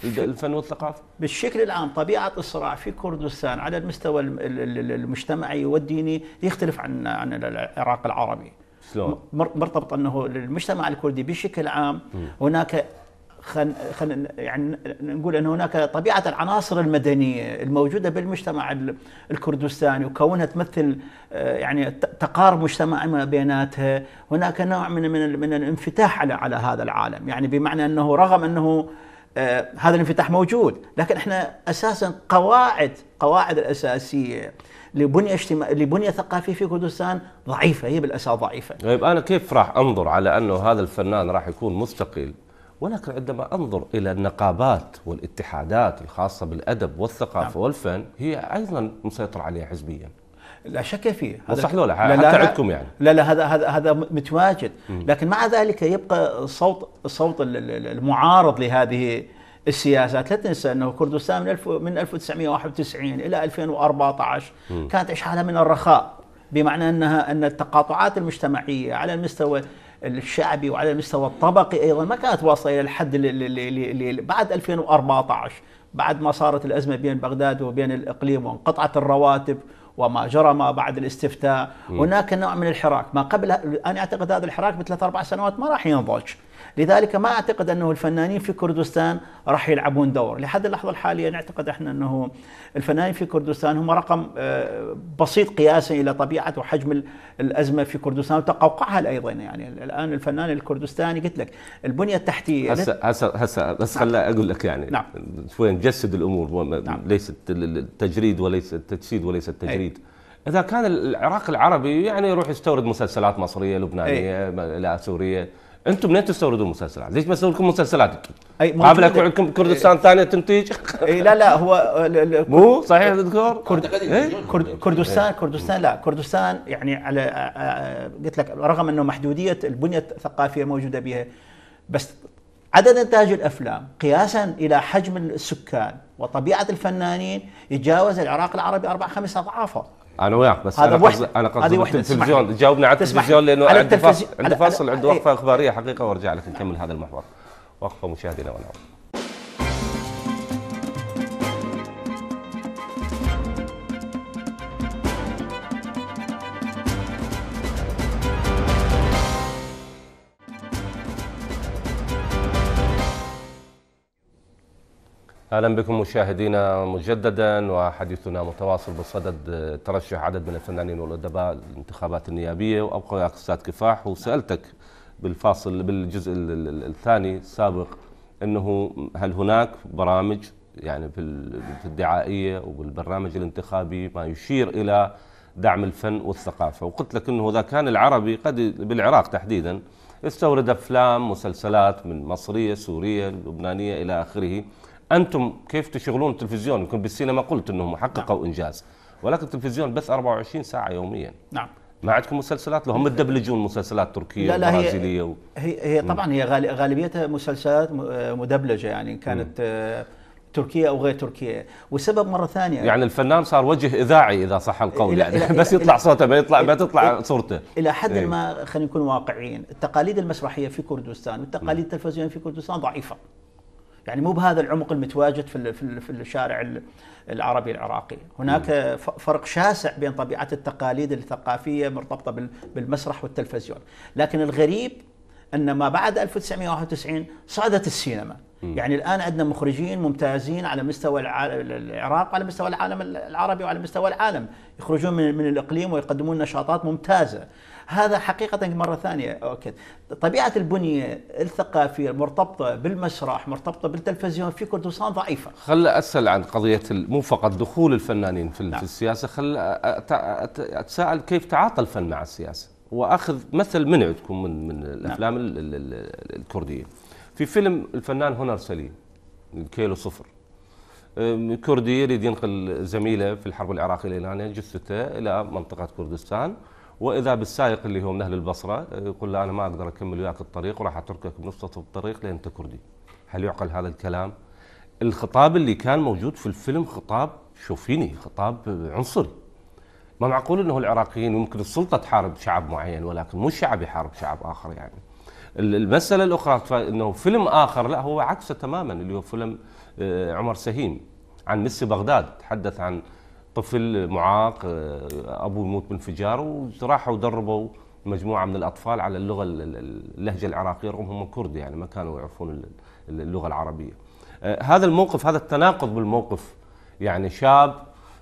الفن والثقافه؟ بالشكل العام طبيعه الصراع في كردستان على المستوى المجتمعي والديني يختلف عن عن العراق العربي. شلون؟ مرتبط انه المجتمع الكردي بشكل عام هناك خن خن يعني نقول ان هناك طبيعه العناصر المدنيه الموجوده بالمجتمع الكردستاني وكونها تمثل آه، يعني تقارب مجتمعي ما بيناتها، هناك نوع من من من الانفتاح على على هذا العالم، يعني بمعنى انه رغم انه آه، هذا الانفتاح موجود، لكن احنا اساسا قواعد قواعد الاساسيه لبنيه اجتماع لبنيه ثقافيه في كردستان ضعيفه هي بالاساس ضعيفه. طيب انا كيف راح انظر على انه هذا الفنان راح يكون مستقل ولكن عندما انظر الى النقابات والاتحادات الخاصه بالادب والثقافه نعم. والفن هي ايضا مسيطر عليها حزبيا لا شك فيه هذا صح ولا لا, لا حتى عندكم يعني لا لا هذا هذا هذا متواجد لكن مع ذلك يبقى صوت الصوت المعارض لهذه السياسات لا تنسى انه كردستان من الف من 1991 الى 2014 كانت حاله من الرخاء بمعنى انها ان التقاطعات المجتمعيه على المستوى الشعبي وعلى المستوى الطبقي ايضا ما كانت واصله الى الحد اللي بعد 2014 بعد ما صارت الازمه بين بغداد وبين الاقليم وانقطعت الرواتب وما جرى ما بعد الاستفتاء م. هناك نوع من الحراك ما قبل انا اعتقد هذا الحراك بثلاث اربع سنوات ما راح ينضج لذلك ما اعتقد انه الفنانين في كردستان راح يلعبون دور لحد اللحظه الحاليه نعتقد احنا انه الفنانين في كردستان هم رقم آه، بسيط قياسا الى طبيعه وحجم الازمه في كردستان وتقوقعها ايضا يعني الان الفنان الكردستاني قلت لك البنيه التحتيه هسه هسه هسه بس نعم. خليني اقول لك يعني نعم شوي نجسد الامور نعم. ليس التجريد وليس التجسيد وليس التجريد أي. اذا كان العراق العربي يعني يروح يستورد مسلسلات مصريه لبنانيه الى سوريا انتم منين تستوردون المسلسلات؟ ليش ما لكم مسلسلات انتم؟ اي قابلك عندكم كردستان إيه. ثانيه تنتج؟ اي لا لا هو مو صحيح دكتور؟ إيه؟ كردستان إيه. كردستان لا كردستان يعني على آه، آه، قلت لك رغم انه محدوديه البنيه الثقافيه الموجوده بها بس عدد انتاج الافلام قياسا الى حجم السكان وطبيعه الفنانين يتجاوز العراق العربي اربع خمس اضعافه انا وياك بس هذا انا قصدي انا قصدي التلفزيون جاوبنا على التلفزيون لانه عندي فاصل عندي فاصل عندي وقفه اخباريه حقيقه وارجع لك نكمل هذا المحور وقفه مشاهدينا ونعود اهلا بكم مشاهدينا مجددا وحديثنا متواصل بصدد ترشح عدد من الفنانين والادباء للانتخابات النيابيه وابقى وياك استاذ كفاح وسالتك بالفاصل بالجزء الثاني السابق انه هل هناك برامج يعني في الدعائيه وبالبرنامج الانتخابي ما يشير الى دعم الفن والثقافه وقلت لك انه اذا كان العربي قد بالعراق تحديدا استورد افلام مسلسلات من مصريه سوريه لبنانيه الى اخره انتم كيف تشغلون التلفزيون يمكن بالسينما قلت انهم حققوا نعم. انجاز ولكن التلفزيون بث 24 ساعه يوميا نعم ما عندكم مسلسلات لهم مدبلجون مسلسلات تركيه لا لا وبرازيليه هي, و... هي, هي طبعا هي غالبيتها مسلسلات آه، مدبلجه يعني كانت مم. آه، تركيا او غير تركيا والسبب مره ثانيه يعني الفنان صار وجه اذاعي اذا صح القول يعني بس يطلع صوته ما يطلع ما تطلع صورته الى حد إيه. ما خلينا نكون واقعيين التقاليد المسرحيه في كردستان والتقاليد التلفزيونيه في كردستان ضعيفه يعني مو بهذا العمق المتواجد في في الشارع العربي العراقي هناك فرق شاسع بين طبيعة التقاليد الثقافية مرتبطة بالمسرح والتلفزيون لكن الغريب أن ما بعد 1991 صعدت السينما يعني الان عندنا مخرجين ممتازين على مستوى العراق وعلى مستوى العالم العربي وعلى مستوى العالم يخرجون من الاقليم ويقدمون نشاطات ممتازه هذا حقيقة مرة ثانية أؤكد طبيعة البنية الثقافية المرتبطة بالمسرح مرتبطة بالتلفزيون في كردستان ضعيفة خل أسأل عن قضية مو فقط دخول الفنانين في, نعم. في السياسة خل أتساءل كيف تعاطى الفن مع السياسة وأخذ مثل من عندكم من, من نعم. الأفلام نعم. الكردية في فيلم الفنان هونر سليم الكيلو صفر كردي يريد ينقل زميله في الحرب العراقيه الايرانيه جثته الى منطقه كردستان واذا بالسائق اللي هو من اهل البصره آه، يقول له انا ما اقدر اكمل وياك الطريق وراح اتركك بنص الطريق لان انت كردي هل يعقل هذا الكلام الخطاب اللي كان موجود في الفيلم خطاب شوفيني خطاب عنصري ما معقول انه العراقيين ممكن السلطه تحارب شعب معين ولكن مو الشعب يحارب شعب اخر يعني المساله الاخرى انه فيلم اخر لا هو عكسه تماما اللي هو فيلم آه، عمر سهيم عن ميسي بغداد تحدث عن طفل معاق آه، ابوه يموت بانفجار وراحوا ودربوا مجموعه من الاطفال على اللغه اللهجه العراقيه رغم هم كرد يعني ما كانوا يعرفون اللغه العربيه. آه، هذا الموقف هذا التناقض بالموقف يعني شاب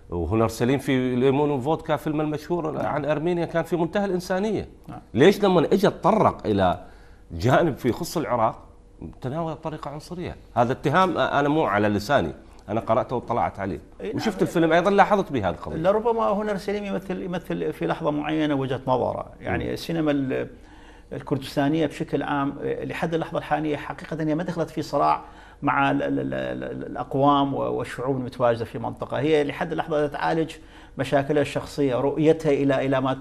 وهنا سليم في ليمون وفودكا فيلم المشهور عن ارمينيا كان في منتهى الانسانيه. نعم. ليش لما اجى تطرق الى جانب في خص العراق تناول طريقه عنصريه، هذا اتهام آه، انا مو على لساني انا قراته وطلعت عليه إيه، نعم. وشفت الفيلم ايضا لاحظت به هذه القضيه لربما هنا سليم يمثل يمثل في لحظه معينه وجهه نظره يعني م. السينما الكردستانيه بشكل عام إيه، لحد اللحظه الحاليه حقيقه هي ما دخلت في صراع مع الاقوام والشعوب المتواجده في المنطقه هي لحد اللحظه تعالج مشاكله الشخصية رؤيتها إلى إلى ما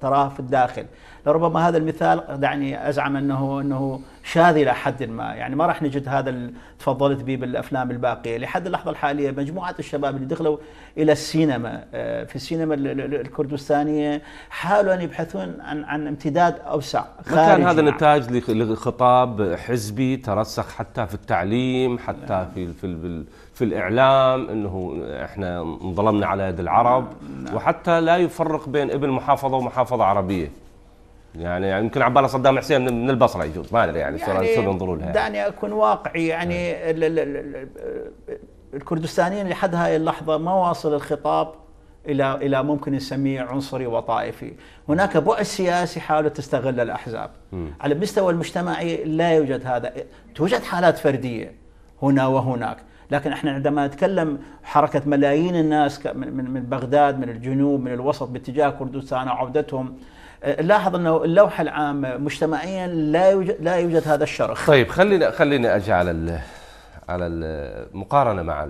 تراه في الداخل لربما هذا المثال دعني أزعم أنه أنه شاذ إلى حد ما يعني ما راح نجد هذا اللي تفضلت به بالأفلام الباقية لحد اللحظة الحالية مجموعة الشباب اللي دخلوا إلى السينما آه، في السينما الكردستانية حاولوا أن يبحثون عن عن امتداد أوسع خارج كان هذا يعني. نتاج لخطاب حزبي ترسخ حتى في التعليم حتى نعم. في في في الاعلام انه احنا انظلمنا على يد العرب وحتى لا يفرق بين ابن محافظه ومحافظه عربيه يعني يمكن يعني عباله صدام حسين من البصره يجوز ما ادري يعني, يعني شلون ينظروا لها دعني اكون واقعي يعني نعم. الكردستانيين لحد هاي اللحظه ما واصل الخطاب الى الى ممكن نسميه عنصري وطائفي، هناك بعد سياسي حاولت تستغل الاحزاب. م. على المستوى المجتمعي لا يوجد هذا، توجد حالات فرديه هنا وهناك، لكن احنا عندما نتكلم حركه ملايين الناس من من بغداد من الجنوب من الوسط باتجاه كردستان وعودتهم آه، لاحظ انه اللوحه العامه مجتمعيا لا يوجد لا يوجد هذا الشرخ. طيب خلينا خليني اجي على على المقارنه مع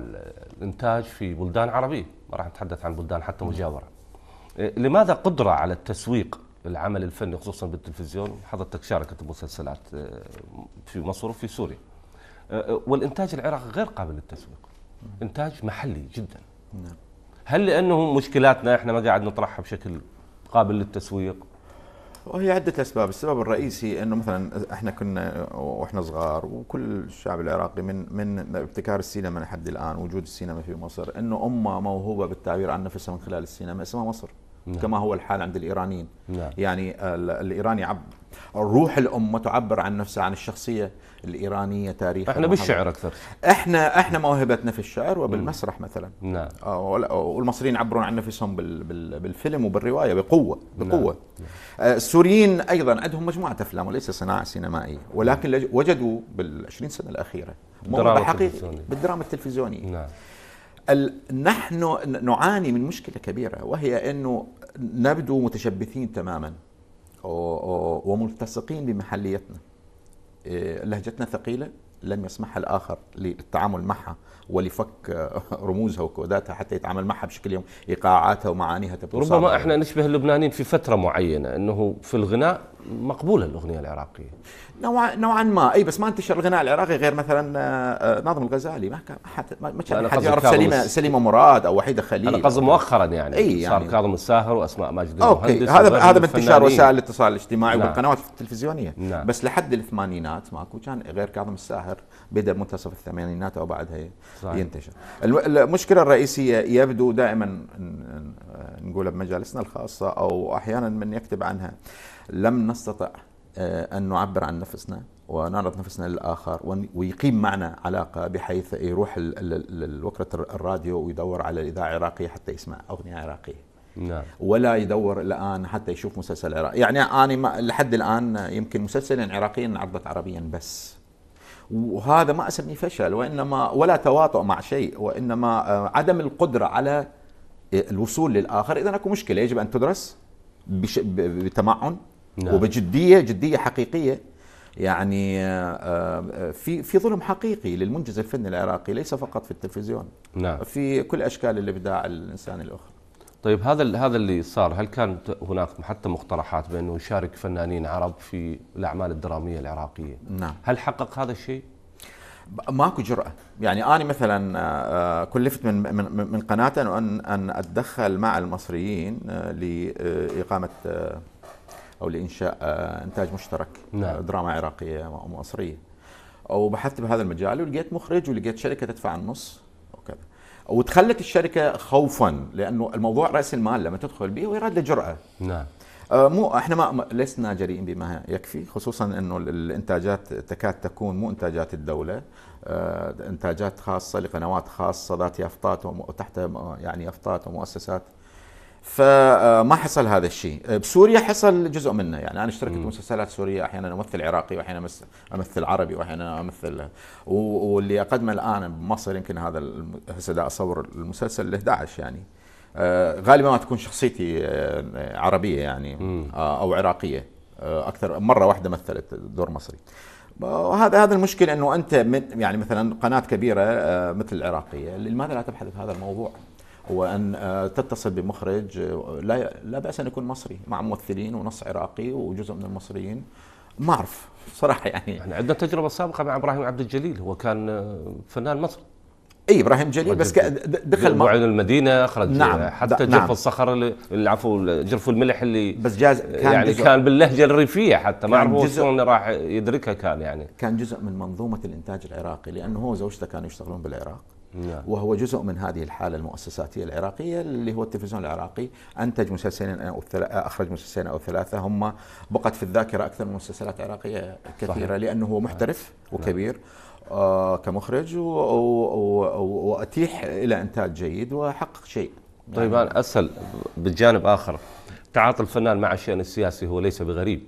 الانتاج في بلدان عربيه، ما راح نتحدث عن بلدان حتى مجاوره. آه، لماذا قدره على التسويق العمل الفني خصوصا بالتلفزيون؟ حضرتك شاركت بمسلسلات آه، في مصر وفي سوريا. أه، أه، والإنتاج العراقي غير قابل للتسويق إنتاج محلي جدا نعم. هل لأنه مشكلاتنا إحنا ما قاعد نطرحها بشكل قابل للتسويق وهي عدة أسباب، السبب الرئيسي أنه مثلا إحنا كنا وإحنا صغار وكل الشعب العراقي من من ابتكار السينما لحد الآن وجود السينما في مصر أنه أمة موهوبة بالتعبير عن نفسها من خلال السينما اسمها مصر نعم. كما هو الحال عند الإيرانيين نعم. يعني الإيراني عب روح الأمة تعبر عن نفسها عن الشخصية الإيرانية تاريخ احنا بالشعر أكثر احنا احنا موهبتنا في الشعر وبالمسرح مثلا نعم آه، والمصريين عبرون عن نفسهم بالفيلم وبالرواية بقوة نعم، بقوة نعم. آه، السوريين أيضا عندهم مجموعة أفلام وليس صناعة سينمائية ولكن وجدوا بال20 سنة الأخيرة موهبة حقيقية بالدراما التلفزيونية نعم نحن نعاني من مشكله كبيره وهي انه نبدو متشبثين تماما وملتصقين بمحليتنا إيه، لهجتنا ثقيلة لم يسمح الآخر للتعامل معها ولفك آه، رموزها وكوداتها حتى يتعامل معها بشكل يوم إيقاعاتها ومعانيها ربما احنا نشبه اللبنانيين في فترة معينة أنه في الغناء مقبولة الأغنية العراقية نوعا نوعا ما اي بس ما انتشر الغناء العراقي غير مثلا آه، آه، ناظم الغزالي ما كان حد ما كان حد يعرف سليمه سليمه مراد او وحيده خليل انا قصدي مؤخرا يعني, أي يعني صار كاظم الساهر واسماء ماجد اوكي هذا هذا بانتشار وسائل الاتصال الاجتماعي نعم. والقنوات التلفزيونيه نعم. بس لحد الثمانينات ماكو كان غير كاظم الساهر بدا منتصف الثمانينات او بعدها صحيح. ينتشر المشكله الرئيسيه يبدو دائما نقولها بمجالسنا الخاصه او احيانا من يكتب عنها لم نستطع آه، أن نعبر عن نفسنا ونعرض نفسنا للآخر ويقيم معنا علاقة بحيث يروح لوكرة الراديو ويدور على الإذاعة العراقية حتى يسمع أغنية عراقية نعم. ولا يدور الآن حتى يشوف مسلسل عراقي يعني أنا لحد الآن يمكن مسلسلين عراقيا انعرضت عربيا بس وهذا ما أسميه فشل وإنما ولا تواطؤ مع شيء وإنما آه، عدم القدرة على آه، الوصول للآخر إذا أكو مشكلة يجب أن تدرس بتمعن نعم. وبجديه جديه حقيقيه يعني آه، آه، في في ظلم حقيقي للمنجز الفني العراقي ليس فقط في التلفزيون نعم. في كل اشكال الابداع الانساني الاخرى طيب هذا هذا اللي صار هل كانت هناك حتى مقترحات بانه يشارك فنانين عرب في الاعمال الدراميه العراقيه نعم هل حقق هذا الشيء ماكو جرأة يعني أنا مثلا آه، كلفت من من قناة أن أن أتدخل مع المصريين لإقامة او لانشاء آه، انتاج مشترك آه، نعم. دراما عراقيه ومصريه وبحثت بهذا المجال ولقيت مخرج ولقيت شركه تدفع النص وكذا وتخلت الشركه خوفا لانه الموضوع راس المال لما تدخل به ويرد جراه نعم آه، مو احنا ما لسنا جريئين بما يكفي خصوصا انه الانتاجات تكاد تكون مو انتاجات الدوله انتاجات خاصه لقنوات خاصه ذات يافطات وتحتها يعني يافطات ومؤسسات فما حصل هذا الشيء بسوريا حصل جزء منه يعني انا اشتركت بمسلسلات سوريه احيانا امثل عراقي واحيانا امثل عربي واحيانا امثل واللي اقدمه الان بمصر يمكن هذا هسه اصور المسلسل 11 يعني آه، غالبا ما تكون شخصيتي آه، عربيه يعني آه، او عراقيه اكثر مره واحده مثلت دور مصري وهذا هذا المشكله انه انت يعني مثلا قناه كبيره مثل العراقيه لماذا لا تبحث في هذا الموضوع وان آه، تتصل بمخرج آه، لا لا باس ان يكون مصري مع ممثلين ونص عراقي وجزء من المصريين ما اعرف صراحه يعني احنا عندنا تجربه سابقه مع ابراهيم عبد الجليل هو كان آه، فنان مصري اي ابراهيم جليل بس دخل مع بعين المدينه اخرج نعم حتى نعم جرف الصخر عفوا جرف الملح اللي بس جاز كان يعني جزء كان باللهجه الريفيه حتى ما اعرف شلون راح يدركها كان يعني كان جزء من منظومه الانتاج العراقي لانه هو وزوجته كانوا يشتغلون بالعراق نعم. وهو جزء من هذه الحالة المؤسساتية العراقية اللي هو التلفزيون العراقي أنتج مسلسلين أو أخرج مسلسلين أو ثلاثة هم بقت في الذاكرة أكثر من مسلسلات عراقية كثيرة صحيح. لأنه هو محترف نعم. وكبير آه كمخرج وأتيح إلى إنتاج جيد وحقق شيء طيب، يعني طيب أنا أسأل بجانب آخر تعاطي الفنان مع الشأن السياسي هو ليس بغريب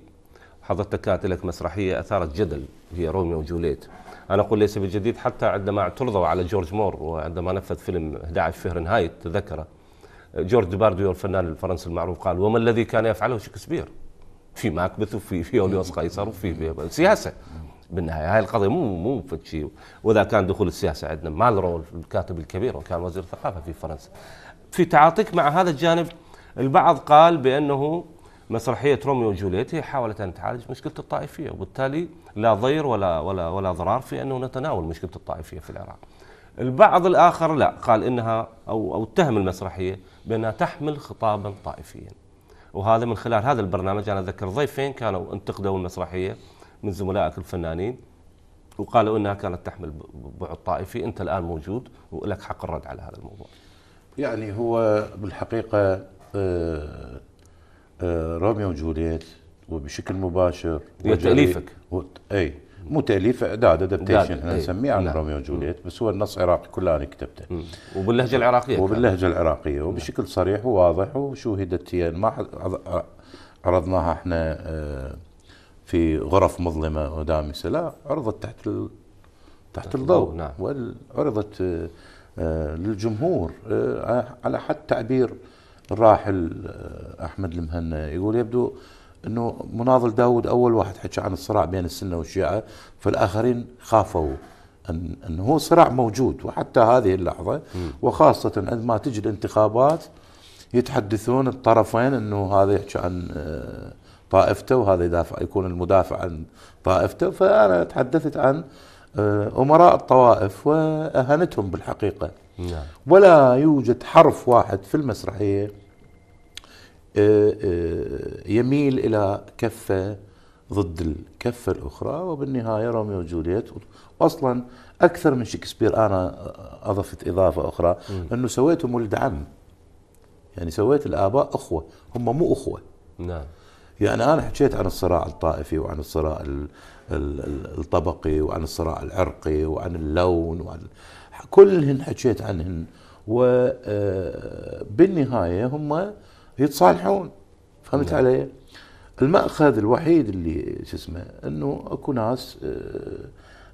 حضرتك كانت لك مسرحية أثارت جدل هي روميو وجوليت أنا أقول ليس بالجديد حتى عندما اعترضوا على جورج مور وعندما نفذ فيلم 11 فهرنهايت تذكره جورج باردو الفنان الفرنسي المعروف قال وما الذي كان يفعله شكسبير في ماكبث وفي في يوليوس قيصر وفي سياسة بالنهاية هاي القضية مو مو شيء وإذا كان دخول السياسة عندنا مالرو الكاتب الكبير وكان وزير الثقافة في فرنسا في تعاطيك مع هذا الجانب البعض قال بأنه مسرحيه روميو وجوليت هي حاولت ان تعالج مشكله الطائفيه وبالتالي لا ضير ولا ولا ولا ضرار في انه نتناول مشكله الطائفيه في العراق. البعض الاخر لا قال انها او او اتهم المسرحيه بانها تحمل خطابا طائفيا. وهذا من خلال هذا البرنامج انا اذكر ضيفين كانوا انتقدوا المسرحيه من زملائك الفنانين وقالوا انها كانت تحمل بعد طائفي انت الان موجود ولك حق الرد على هذا الموضوع. يعني هو بالحقيقه آه، آه، روميو وجولييت وبشكل مباشر هي تاليفك اي مو تاليف اعداد ادابتيشن احنا نسميه عن روميو وجولييت بس هو النص عراقي كله انا كتبته مم. وباللهجه العراقيه وباللهجه العراقيه نعم. وبشكل صريح وواضح وشوهدت هي ما عرضناها احنا آه، في غرف مظلمه ودامسه لا عرضت تحت ال... تحت الضوء نعم. وعرضت آه، للجمهور على حد تعبير الراحل آه، أحمد المهنا يقول يبدو أنه مناضل داود أول واحد حكى عن الصراع بين السنة والشيعة فالآخرين خافوا أن أنه هو صراع موجود وحتى هذه اللحظة وخاصة عندما تجي الانتخابات يتحدثون الطرفين أنه هذا يحكي عن آه، طائفته وهذا يدافع يكون المدافع عن طائفته فأنا تحدثت عن آه، أمراء الطوائف وأهنتهم بالحقيقة نعم. ولا يوجد حرف واحد في المسرحية آه، آه، يميل إلى كفة ضد الكفة الأخرى وبالنهاية روميو وجولييت أصلا أكثر من شكسبير أنا أضفت إضافة أخرى أنه سويته ولد عم يعني سويت الآباء أخوة هم مو أخوة نعم يعني أنا حكيت عن الصراع الطائفي وعن الصراع الطبقي وعن الصراع العرقي وعن اللون وعن كلهن حكيت عنهن وبالنهايه آه، هم يتصالحون فهمت نعم. علي؟ المأخذ الوحيد اللي شو اسمه انه اكو ناس آه،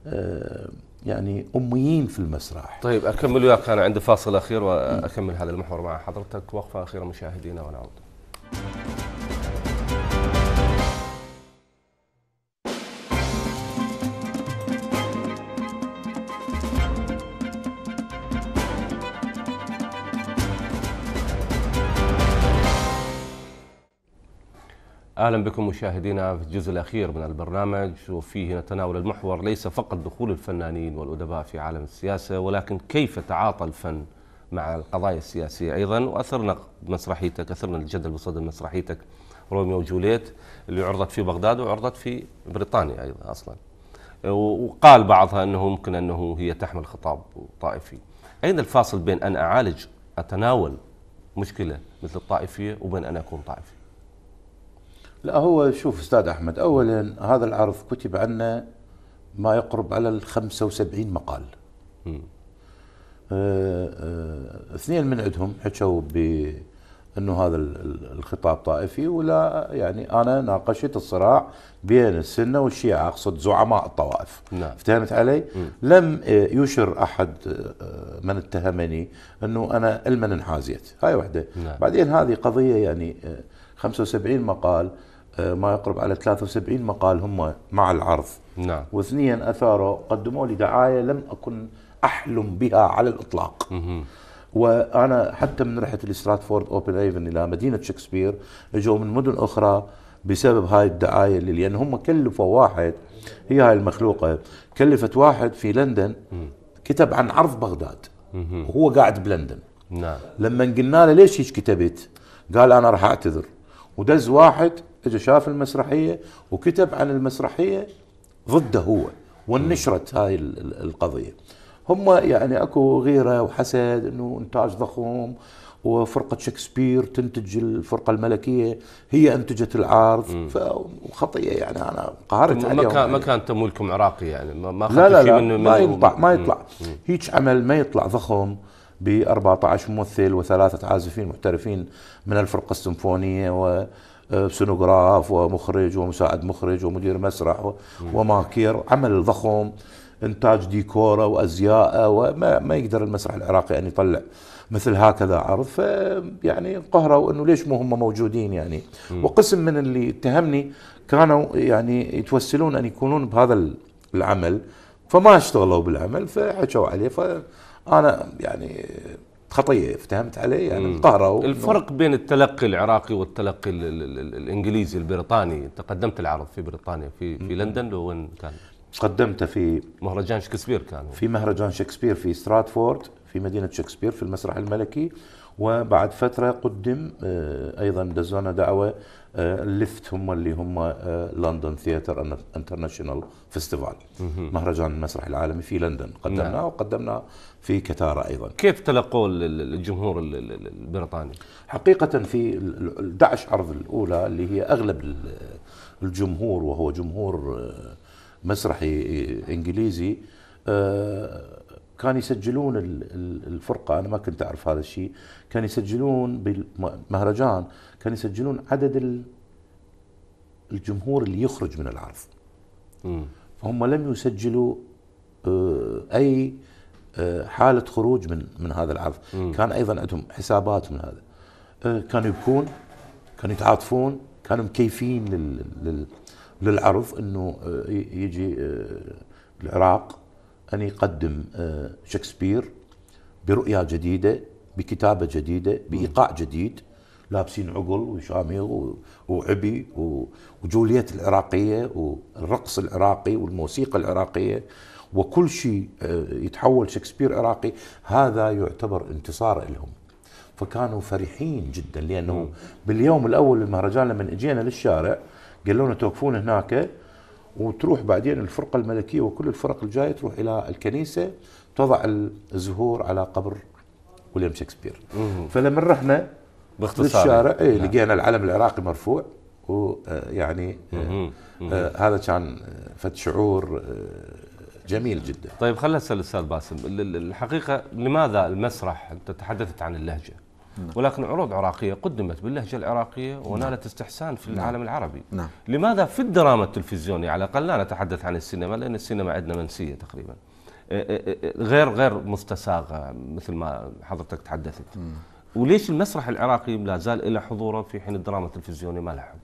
آه، يعني اميين في المسرح. طيب اكمل وياك انا عندي فاصل اخير واكمل هذا المحور مع حضرتك وقفه اخيره مشاهدينا ونعود. اهلا بكم مشاهدينا في الجزء الاخير من البرنامج وفيه نتناول المحور ليس فقط دخول الفنانين والادباء في عالم السياسه ولكن كيف تعاطى الفن مع القضايا السياسيه ايضا واثرنا بمسرحيتك اثرنا الجدل بصدد مسرحيتك روميو وجوليت اللي عرضت في بغداد وعرضت في بريطانيا ايضا اصلا وقال بعضها انه ممكن انه هي تحمل خطاب طائفي اين الفاصل بين ان اعالج اتناول مشكله مثل الطائفيه وبين ان اكون طائفي لا هو شوف استاذ احمد اولا هذا العرض كتب عنا ما يقرب على ال 75 مقال م. آه آه اثنين من عندهم حكوا ب انه هذا الخطاب طائفي ولا يعني انا ناقشت الصراع بين السنه والشيعه اقصد زعماء الطوائف نعم. افتهمت علي؟ مم. لم آه، يشر احد آه، آه، من اتهمني انه انا المن انحازيت هاي وحده نعم. بعدين هذه قضيه يعني 75 مقال ما يقرب على 73 مقال هم مع العرض نعم واثنين اثاروا قدموا لي دعايه لم اكن احلم بها على الاطلاق مه. وانا حتى من رحت الاستراتفورد اوبن ايفن الى مدينه شكسبير اجوا من مدن اخرى بسبب هاي الدعايه اللي لان هم كلفوا واحد هي هاي المخلوقه كلفت واحد في لندن كتب عن عرض بغداد وهو قاعد بلندن نعم لما قلنا له ليش هيك كتبت؟ قال انا راح اعتذر ودز واحد اجى شاف المسرحيه وكتب عن المسرحيه ضده هو ونشرت هاي القضيه هم يعني اكو غيره وحسد انه انتاج ضخم وفرقة شكسبير تنتج الفرقة الملكية هي أنتجت العرض فخطية يعني أنا قهرت عليهم ما كان ما كان تمويلكم عراقي يعني ما لا لا, لا من ما يطلع ما يطلع هيك عمل ما يطلع ضخم ب 14 ممثل وثلاثة عازفين محترفين من الفرقة السيمفونية و آه، سونوغراف ومخرج ومساعد مخرج ومدير مسرح وماكير عمل ضخم انتاج ديكوره وازياءه وما ما يقدر المسرح العراقي ان يطلع مثل هكذا عرض فيعني انقهروا انه ليش مو هم موجودين يعني وقسم من اللي اتهمني كانوا يعني يتوسلون ان يكونون بهذا العمل فما اشتغلوا بالعمل فحكوا عليه فانا يعني خطيه فهمت علي يعني مطهره الفرق بين التلقي العراقي والتلقي الـ الـ الـ الانجليزي البريطاني تقدمت العرض في بريطانيا في في لندن لو وين كان؟ قدمته في مهرجان شكسبير كان في مهرجان شكسبير في ستراتفورد في مدينه شكسبير في المسرح الملكي وبعد فتره قدم آه، ايضا دزونا دعوه الليفت هم اللي هم آه، لندن ثياتر انترناشونال فيستيفال مهرجان المسرح العالمي في لندن قدمناه نعم. وقدمنا في كتارة أيضا كيف تلقوا الجمهور البريطاني؟ حقيقة في ال 11 عرض الأولى اللي هي أغلب الجمهور وهو جمهور آه، مسرحي إنجليزي آه، كانوا يسجلون الفرقة أنا ما كنت أعرف هذا الشيء كانوا يسجلون بالمهرجان كانوا يسجلون عدد الجمهور اللي يخرج من العرض فهم لم يسجلوا آه، اي آه، حاله خروج من من هذا العرض كان ايضا عندهم حسابات من هذا آه، كانوا يبكون كانوا يتعاطفون كانوا مكيفين للعرض انه يجي العراق ان يقدم شكسبير برؤيه جديده بكتابه جديده بايقاع جديد لابسين عقل وشاميغ وعبي وجوليت العراقيه والرقص العراقي والموسيقى العراقيه وكل شيء آه، يتحول شكسبير عراقي هذا يعتبر انتصار لهم فكانوا فرحين جدا لانه باليوم الاول للمهرجان لما اجينا للشارع قالوا لنا توقفون هناك وتروح بعدين الفرقه الملكيه وكل الفرق الجايه تروح الى الكنيسه تضع الزهور على قبر ويليام شكسبير فلما رحنا باختصار للشارع يعني. اي نعم. لقينا العلم العراقي مرفوع ويعني آه، آه، آه، هذا كان فد شعور جميل جدا طيب خلنا نسال الاستاذ باسم الحقيقه لماذا المسرح انت تحدثت عن اللهجه نعم. ولكن عروض عراقيه قدمت باللهجه العراقيه ونالت نعم. استحسان في نعم. العالم العربي نعم. لماذا في الدراما التلفزيونيه على الاقل لا نتحدث عن السينما لان السينما عندنا منسيه تقريبا غير غير مستساغه مثل ما حضرتك تحدثت وليش المسرح العراقي لا زال له حضوره في حين الدراما التلفزيوني ما لها حضور؟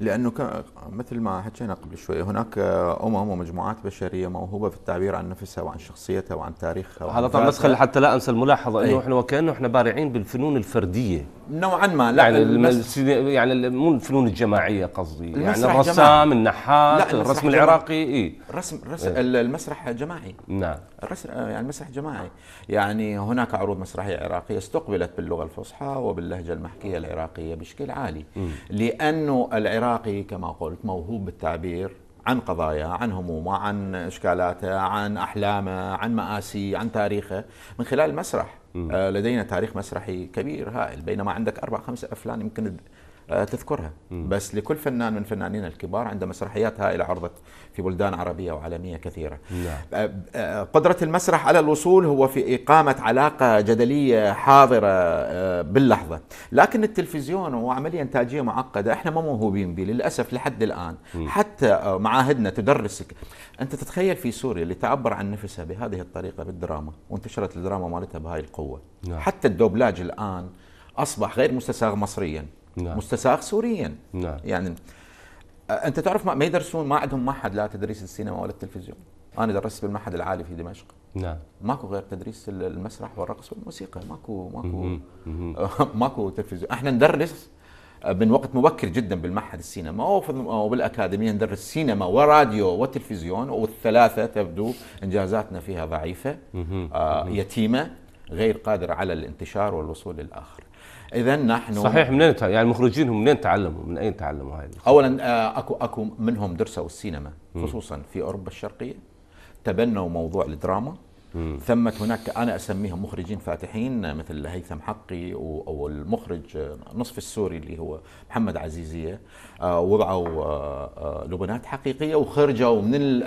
لانه ك... مثل ما حكينا قبل شوي هناك امم ومجموعات بشريه موهوبه في التعبير عن نفسها وعن شخصيتها وعن تاريخها هذا طبعا بس حتى لا انسى الملاحظه انه إيه. احنا وكانه احنا بارعين بالفنون الفرديه نوعا ما لا يعني المس... يعني مو الفنون الجماعيه قصدي يعني الرسام النحات الرسم العراقي اي الرسم رسم إيه؟ المسرح جماعي نعم الرسم آه، يعني المسرح جماعي يعني هناك عروض مسرحيه عراقيه استقبلت باللغه الفصحى وباللهجه المحكيه العراقيه بشكل عالي لانه العراقي كما قلت موهوب بالتعبير عن قضايا عن همومه عن اشكالاته عن احلامه عن مآسيه عن تاريخه من خلال المسرح آه، لدينا تاريخ مسرحي كبير هائل بينما عندك أربع خمس أفلام يمكن آه، تذكرها بس لكل فنان من فنانين الكبار عنده مسرحيات هائلة عرضت في بلدان عربية وعالمية كثيرة نعم. آه، آه، قدرة المسرح على الوصول هو في إقامة علاقة جدلية حاضرة باللحظة لكن التلفزيون هو عملية إنتاجية معقدة احنا ما موهوبين به للأسف لحد الآن حتى معاهدنا تدرسك أنت تتخيل في سوريا اللي تعبر عن نفسها بهذه الطريقة بالدراما وانتشرت الدراما مالتها بهاي القوة نعم. حتى الدوبلاج الآن أصبح غير مستساغ مصريا نعم. مستساغ سوريا نعم. يعني انت تعرف ما يدرسون ما عندهم معهد لا تدريس السينما ولا التلفزيون انا درست بالمعهد العالي في دمشق نعم ماكو غير تدريس المسرح والرقص والموسيقى ماكو ماكو ماكو تلفزيون احنا ندرس من وقت مبكر جدا بالمعهد السينما وبالاكاديميه ندرس سينما وراديو وتلفزيون والثلاثه تبدو انجازاتنا فيها ضعيفه يتيمه غير قادره على الانتشار والوصول للاخر اذا نحن صحيح منين يعني المخرجين هم منين تعلموا من اين تعلموا هذه اولا آه، اكو اكو منهم درسوا السينما خصوصا في اوروبا الشرقيه تبنوا موضوع الدراما ثمة هناك انا اسميهم مخرجين فاتحين مثل هيثم حقي او المخرج نصف السوري اللي هو محمد عزيزيه آه، وضعوا آه، لبنات حقيقيه وخرجوا من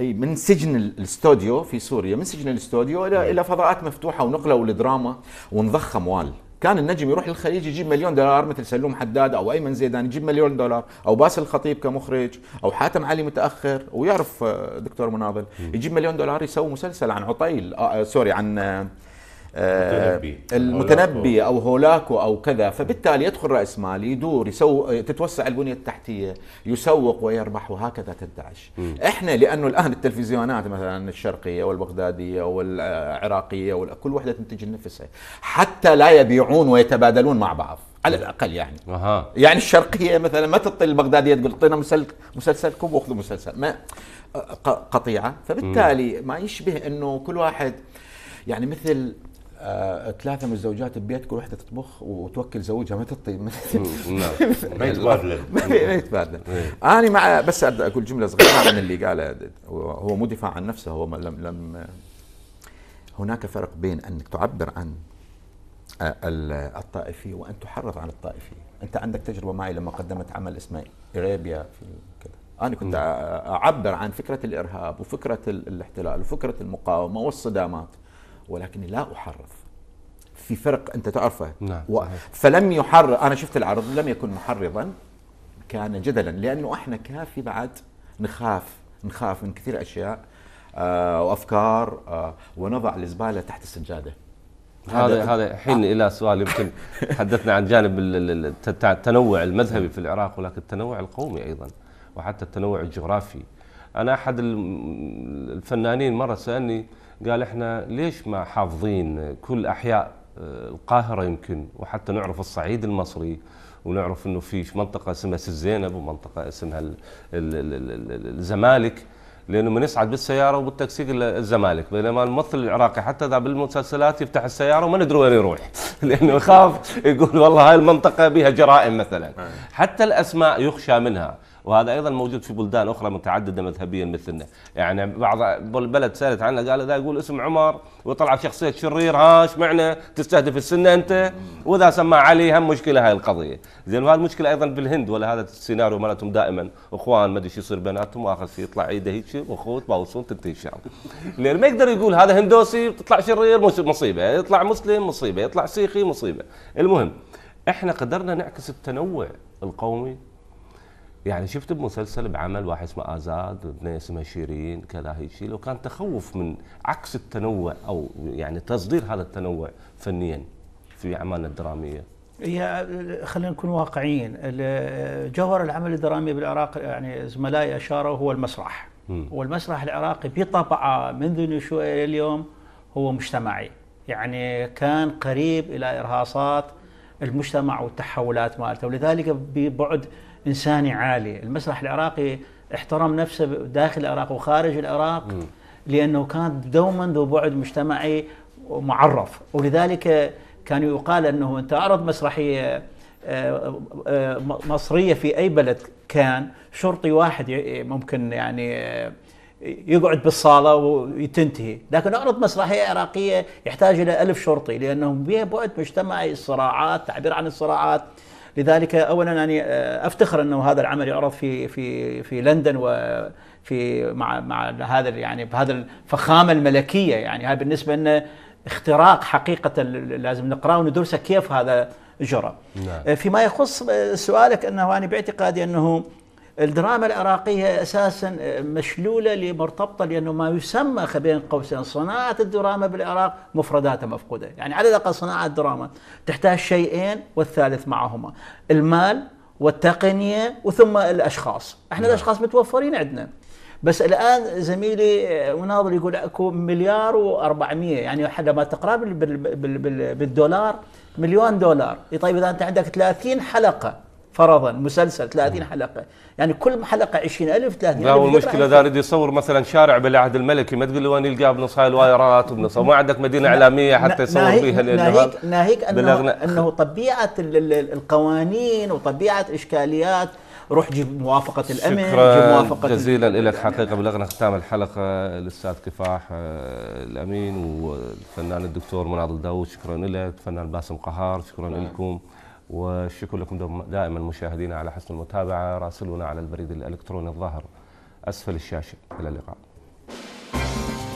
من سجن الاستوديو في سوريا من سجن الاستوديو الى الى فضاءات مفتوحه ونقلوا الدراما ونضخ اموال كان النجم يروح للخليج يجيب مليون دولار مثل سلوم حداد او ايمن زيدان يجيب مليون دولار او باسل الخطيب كمخرج او حاتم علي متاخر ويعرف آه، دكتور مناضل يجيب مليون دولار يسوي مسلسل عن عطيل آه, آه، سوري عن آه المتنبي آه، او هولاكو او كذا فبالتالي يدخل راس مال يدور يسو تتوسع البنيه التحتيه يسوق ويربح وهكذا تنتعش احنا لانه الان التلفزيونات مثلا الشرقيه والبغداديه والعراقيه كل وحده تنتج لنفسها حتى لا يبيعون ويتبادلون مع بعض على الاقل يعني أه. يعني الشرقيه مثلا ما تعطي البغداديه تقول اعطينا مسلسل مسلسلكم واخذوا مسلسل ما قطيعه فبالتالي ما يشبه انه كل واحد يعني مثل آه، ثلاثه من الزوجات ببيت كل وحده تطبخ وتوكل زوجها ما تطي ما يتبادلن نعم. ما يتبادلن انا مع بس اقول جمله صغيره من اللي قالها هو مو دفاع عن نفسه هو لم لم هناك فرق بين انك تعبر عن آه، الطائفي وان تحرض عن الطائفي انت عندك تجربه معي لما قدمت عمل اسمه اريبيا في كذا انا كنت اعبر عن فكره الارهاب وفكره الاحتلال وفكره المقاومه والصدامات ولكني لا احرض في فرق انت تعرفه نعم. و... فلم يحرض انا شفت العرض لم يكن محرضا كان جدلا لانه احنا كافي بعد نخاف نخاف من كثير اشياء آه وافكار آه ونضع الزباله تحت السجاده هذا هذا حين الى سؤال يمكن تحدثنا عن جانب التنوع المذهبي في العراق ولكن التنوع القومي ايضا وحتى التنوع الجغرافي انا احد الفنانين مره سالني قال احنا ليش ما حافظين كل احياء آه، القاهره يمكن وحتى نعرف الصعيد المصري ونعرف انه في منطقه اسمها زينب ومنطقه اسمها الزمالك لانه يصعد بالسياره وبالتاكسي الزمالك بينما الممثل العراقي حتى ذا بالمسلسلات يفتح السياره وما ندري وين يروح لانه يخاف يقول والله هاي المنطقه بها جرائم مثلا نعم. حتى الاسماء يخشى منها وهذا ايضا موجود في بلدان اخرى متعدده مذهبيا مثلنا يعني بعض بلد سالت عنه قال اذا يقول اسم عمر وطلع شخصيه شرير ها ايش معنى تستهدف السنه انت واذا سمى علي هم مشكله هاي القضيه زين وهذه مشكله ايضا بالهند ولا هذا السيناريو مالتهم دائما اخوان ما ادري ايش يصير بيناتهم واخر شيء يطلع ايده هيك واخوت باوصون تنتهي الله. لان ما يقدر يقول هذا هندوسي تطلع شرير مصيبه يطلع مسلم مصيبه يطلع سيخي مصيبه المهم احنا قدرنا نعكس التنوع القومي يعني شفت بمسلسل بعمل واحد اسمه ازاد واثنين اسمها شيرين كذا هيك شيء لو كان تخوف من عكس التنوع او يعني تصدير هذا التنوع فنيا في اعمالنا الدراميه هي خلينا نكون واقعيين جوهر العمل الدرامي بالعراق يعني زملائي اشاروا هو المسرح م. والمسرح العراقي بطبعه منذ نشوء الى اليوم هو مجتمعي يعني كان قريب الى ارهاصات المجتمع والتحولات مالته ولذلك ببعد انساني عالي، المسرح العراقي احترم نفسه داخل العراق وخارج العراق م. لانه كان دوما ذو بعد مجتمعي معرف ولذلك كان يقال انه انت اعرض مسرحيه آه، آه، مصريه في اي بلد كان شرطي واحد ممكن يعني آه، يقعد بالصاله وتنتهي، لكن اعرض مسرحيه عراقيه يحتاج الى ألف شرطي لانه بها بعد مجتمعي الصراعات، تعبير عن الصراعات، لذلك اولا يعني آه، افتخر انه هذا العمل يعرض في في في لندن وفي مع مع هذا يعني بهذا الفخامه الملكيه يعني هاي بالنسبه لنا اختراق حقيقه لازم نقراه وندرسه كيف هذا جرى. نعم. آه، فيما يخص آه، سؤالك انه انا يعني باعتقادي انه الدراما العراقيه اساسا مشلوله لمرتبطه لانه ما يسمى بين قوسين صناعه الدراما بالعراق مفرداتها مفقوده، يعني على الاقل صناعه الدراما تحتاج شيئين والثالث معهما، المال والتقنيه وثم الاشخاص، احنا نعم. الاشخاص متوفرين عندنا. بس الان زميلي مناظر يقول اكو مليار و400 يعني ما تقرا بالدولار مليون دولار، طيب اذا انت عندك 30 حلقه فرضا مسلسل 30 حلقه يعني كل حلقه 20000 30000 لا والمشكله اذا يريد يصور مثلا شارع بالعهد الملكي ما تقول له وين يلقاه بنص هاي الوايرات وبنص ما عندك مدينه اعلاميه حتى يصور فيها ناهيك ناهيك انه انه طبيعه القوانين وطبيعه اشكاليات روح جيب موافقة الأمن شكرا جيب موافقة جزيلا لك حقيقة بلغنا ختام الحلقة الأستاذ كفاح آه، الأمين والفنان الدكتور مناضل داوود شكرا لك الفنان باسم قهار شكرا نعم. لكم والشكر لكم دائما مشاهدينا على حسن المتابعة راسلونا على البريد الإلكتروني الظاهر أسفل الشاشة إلى اللقاء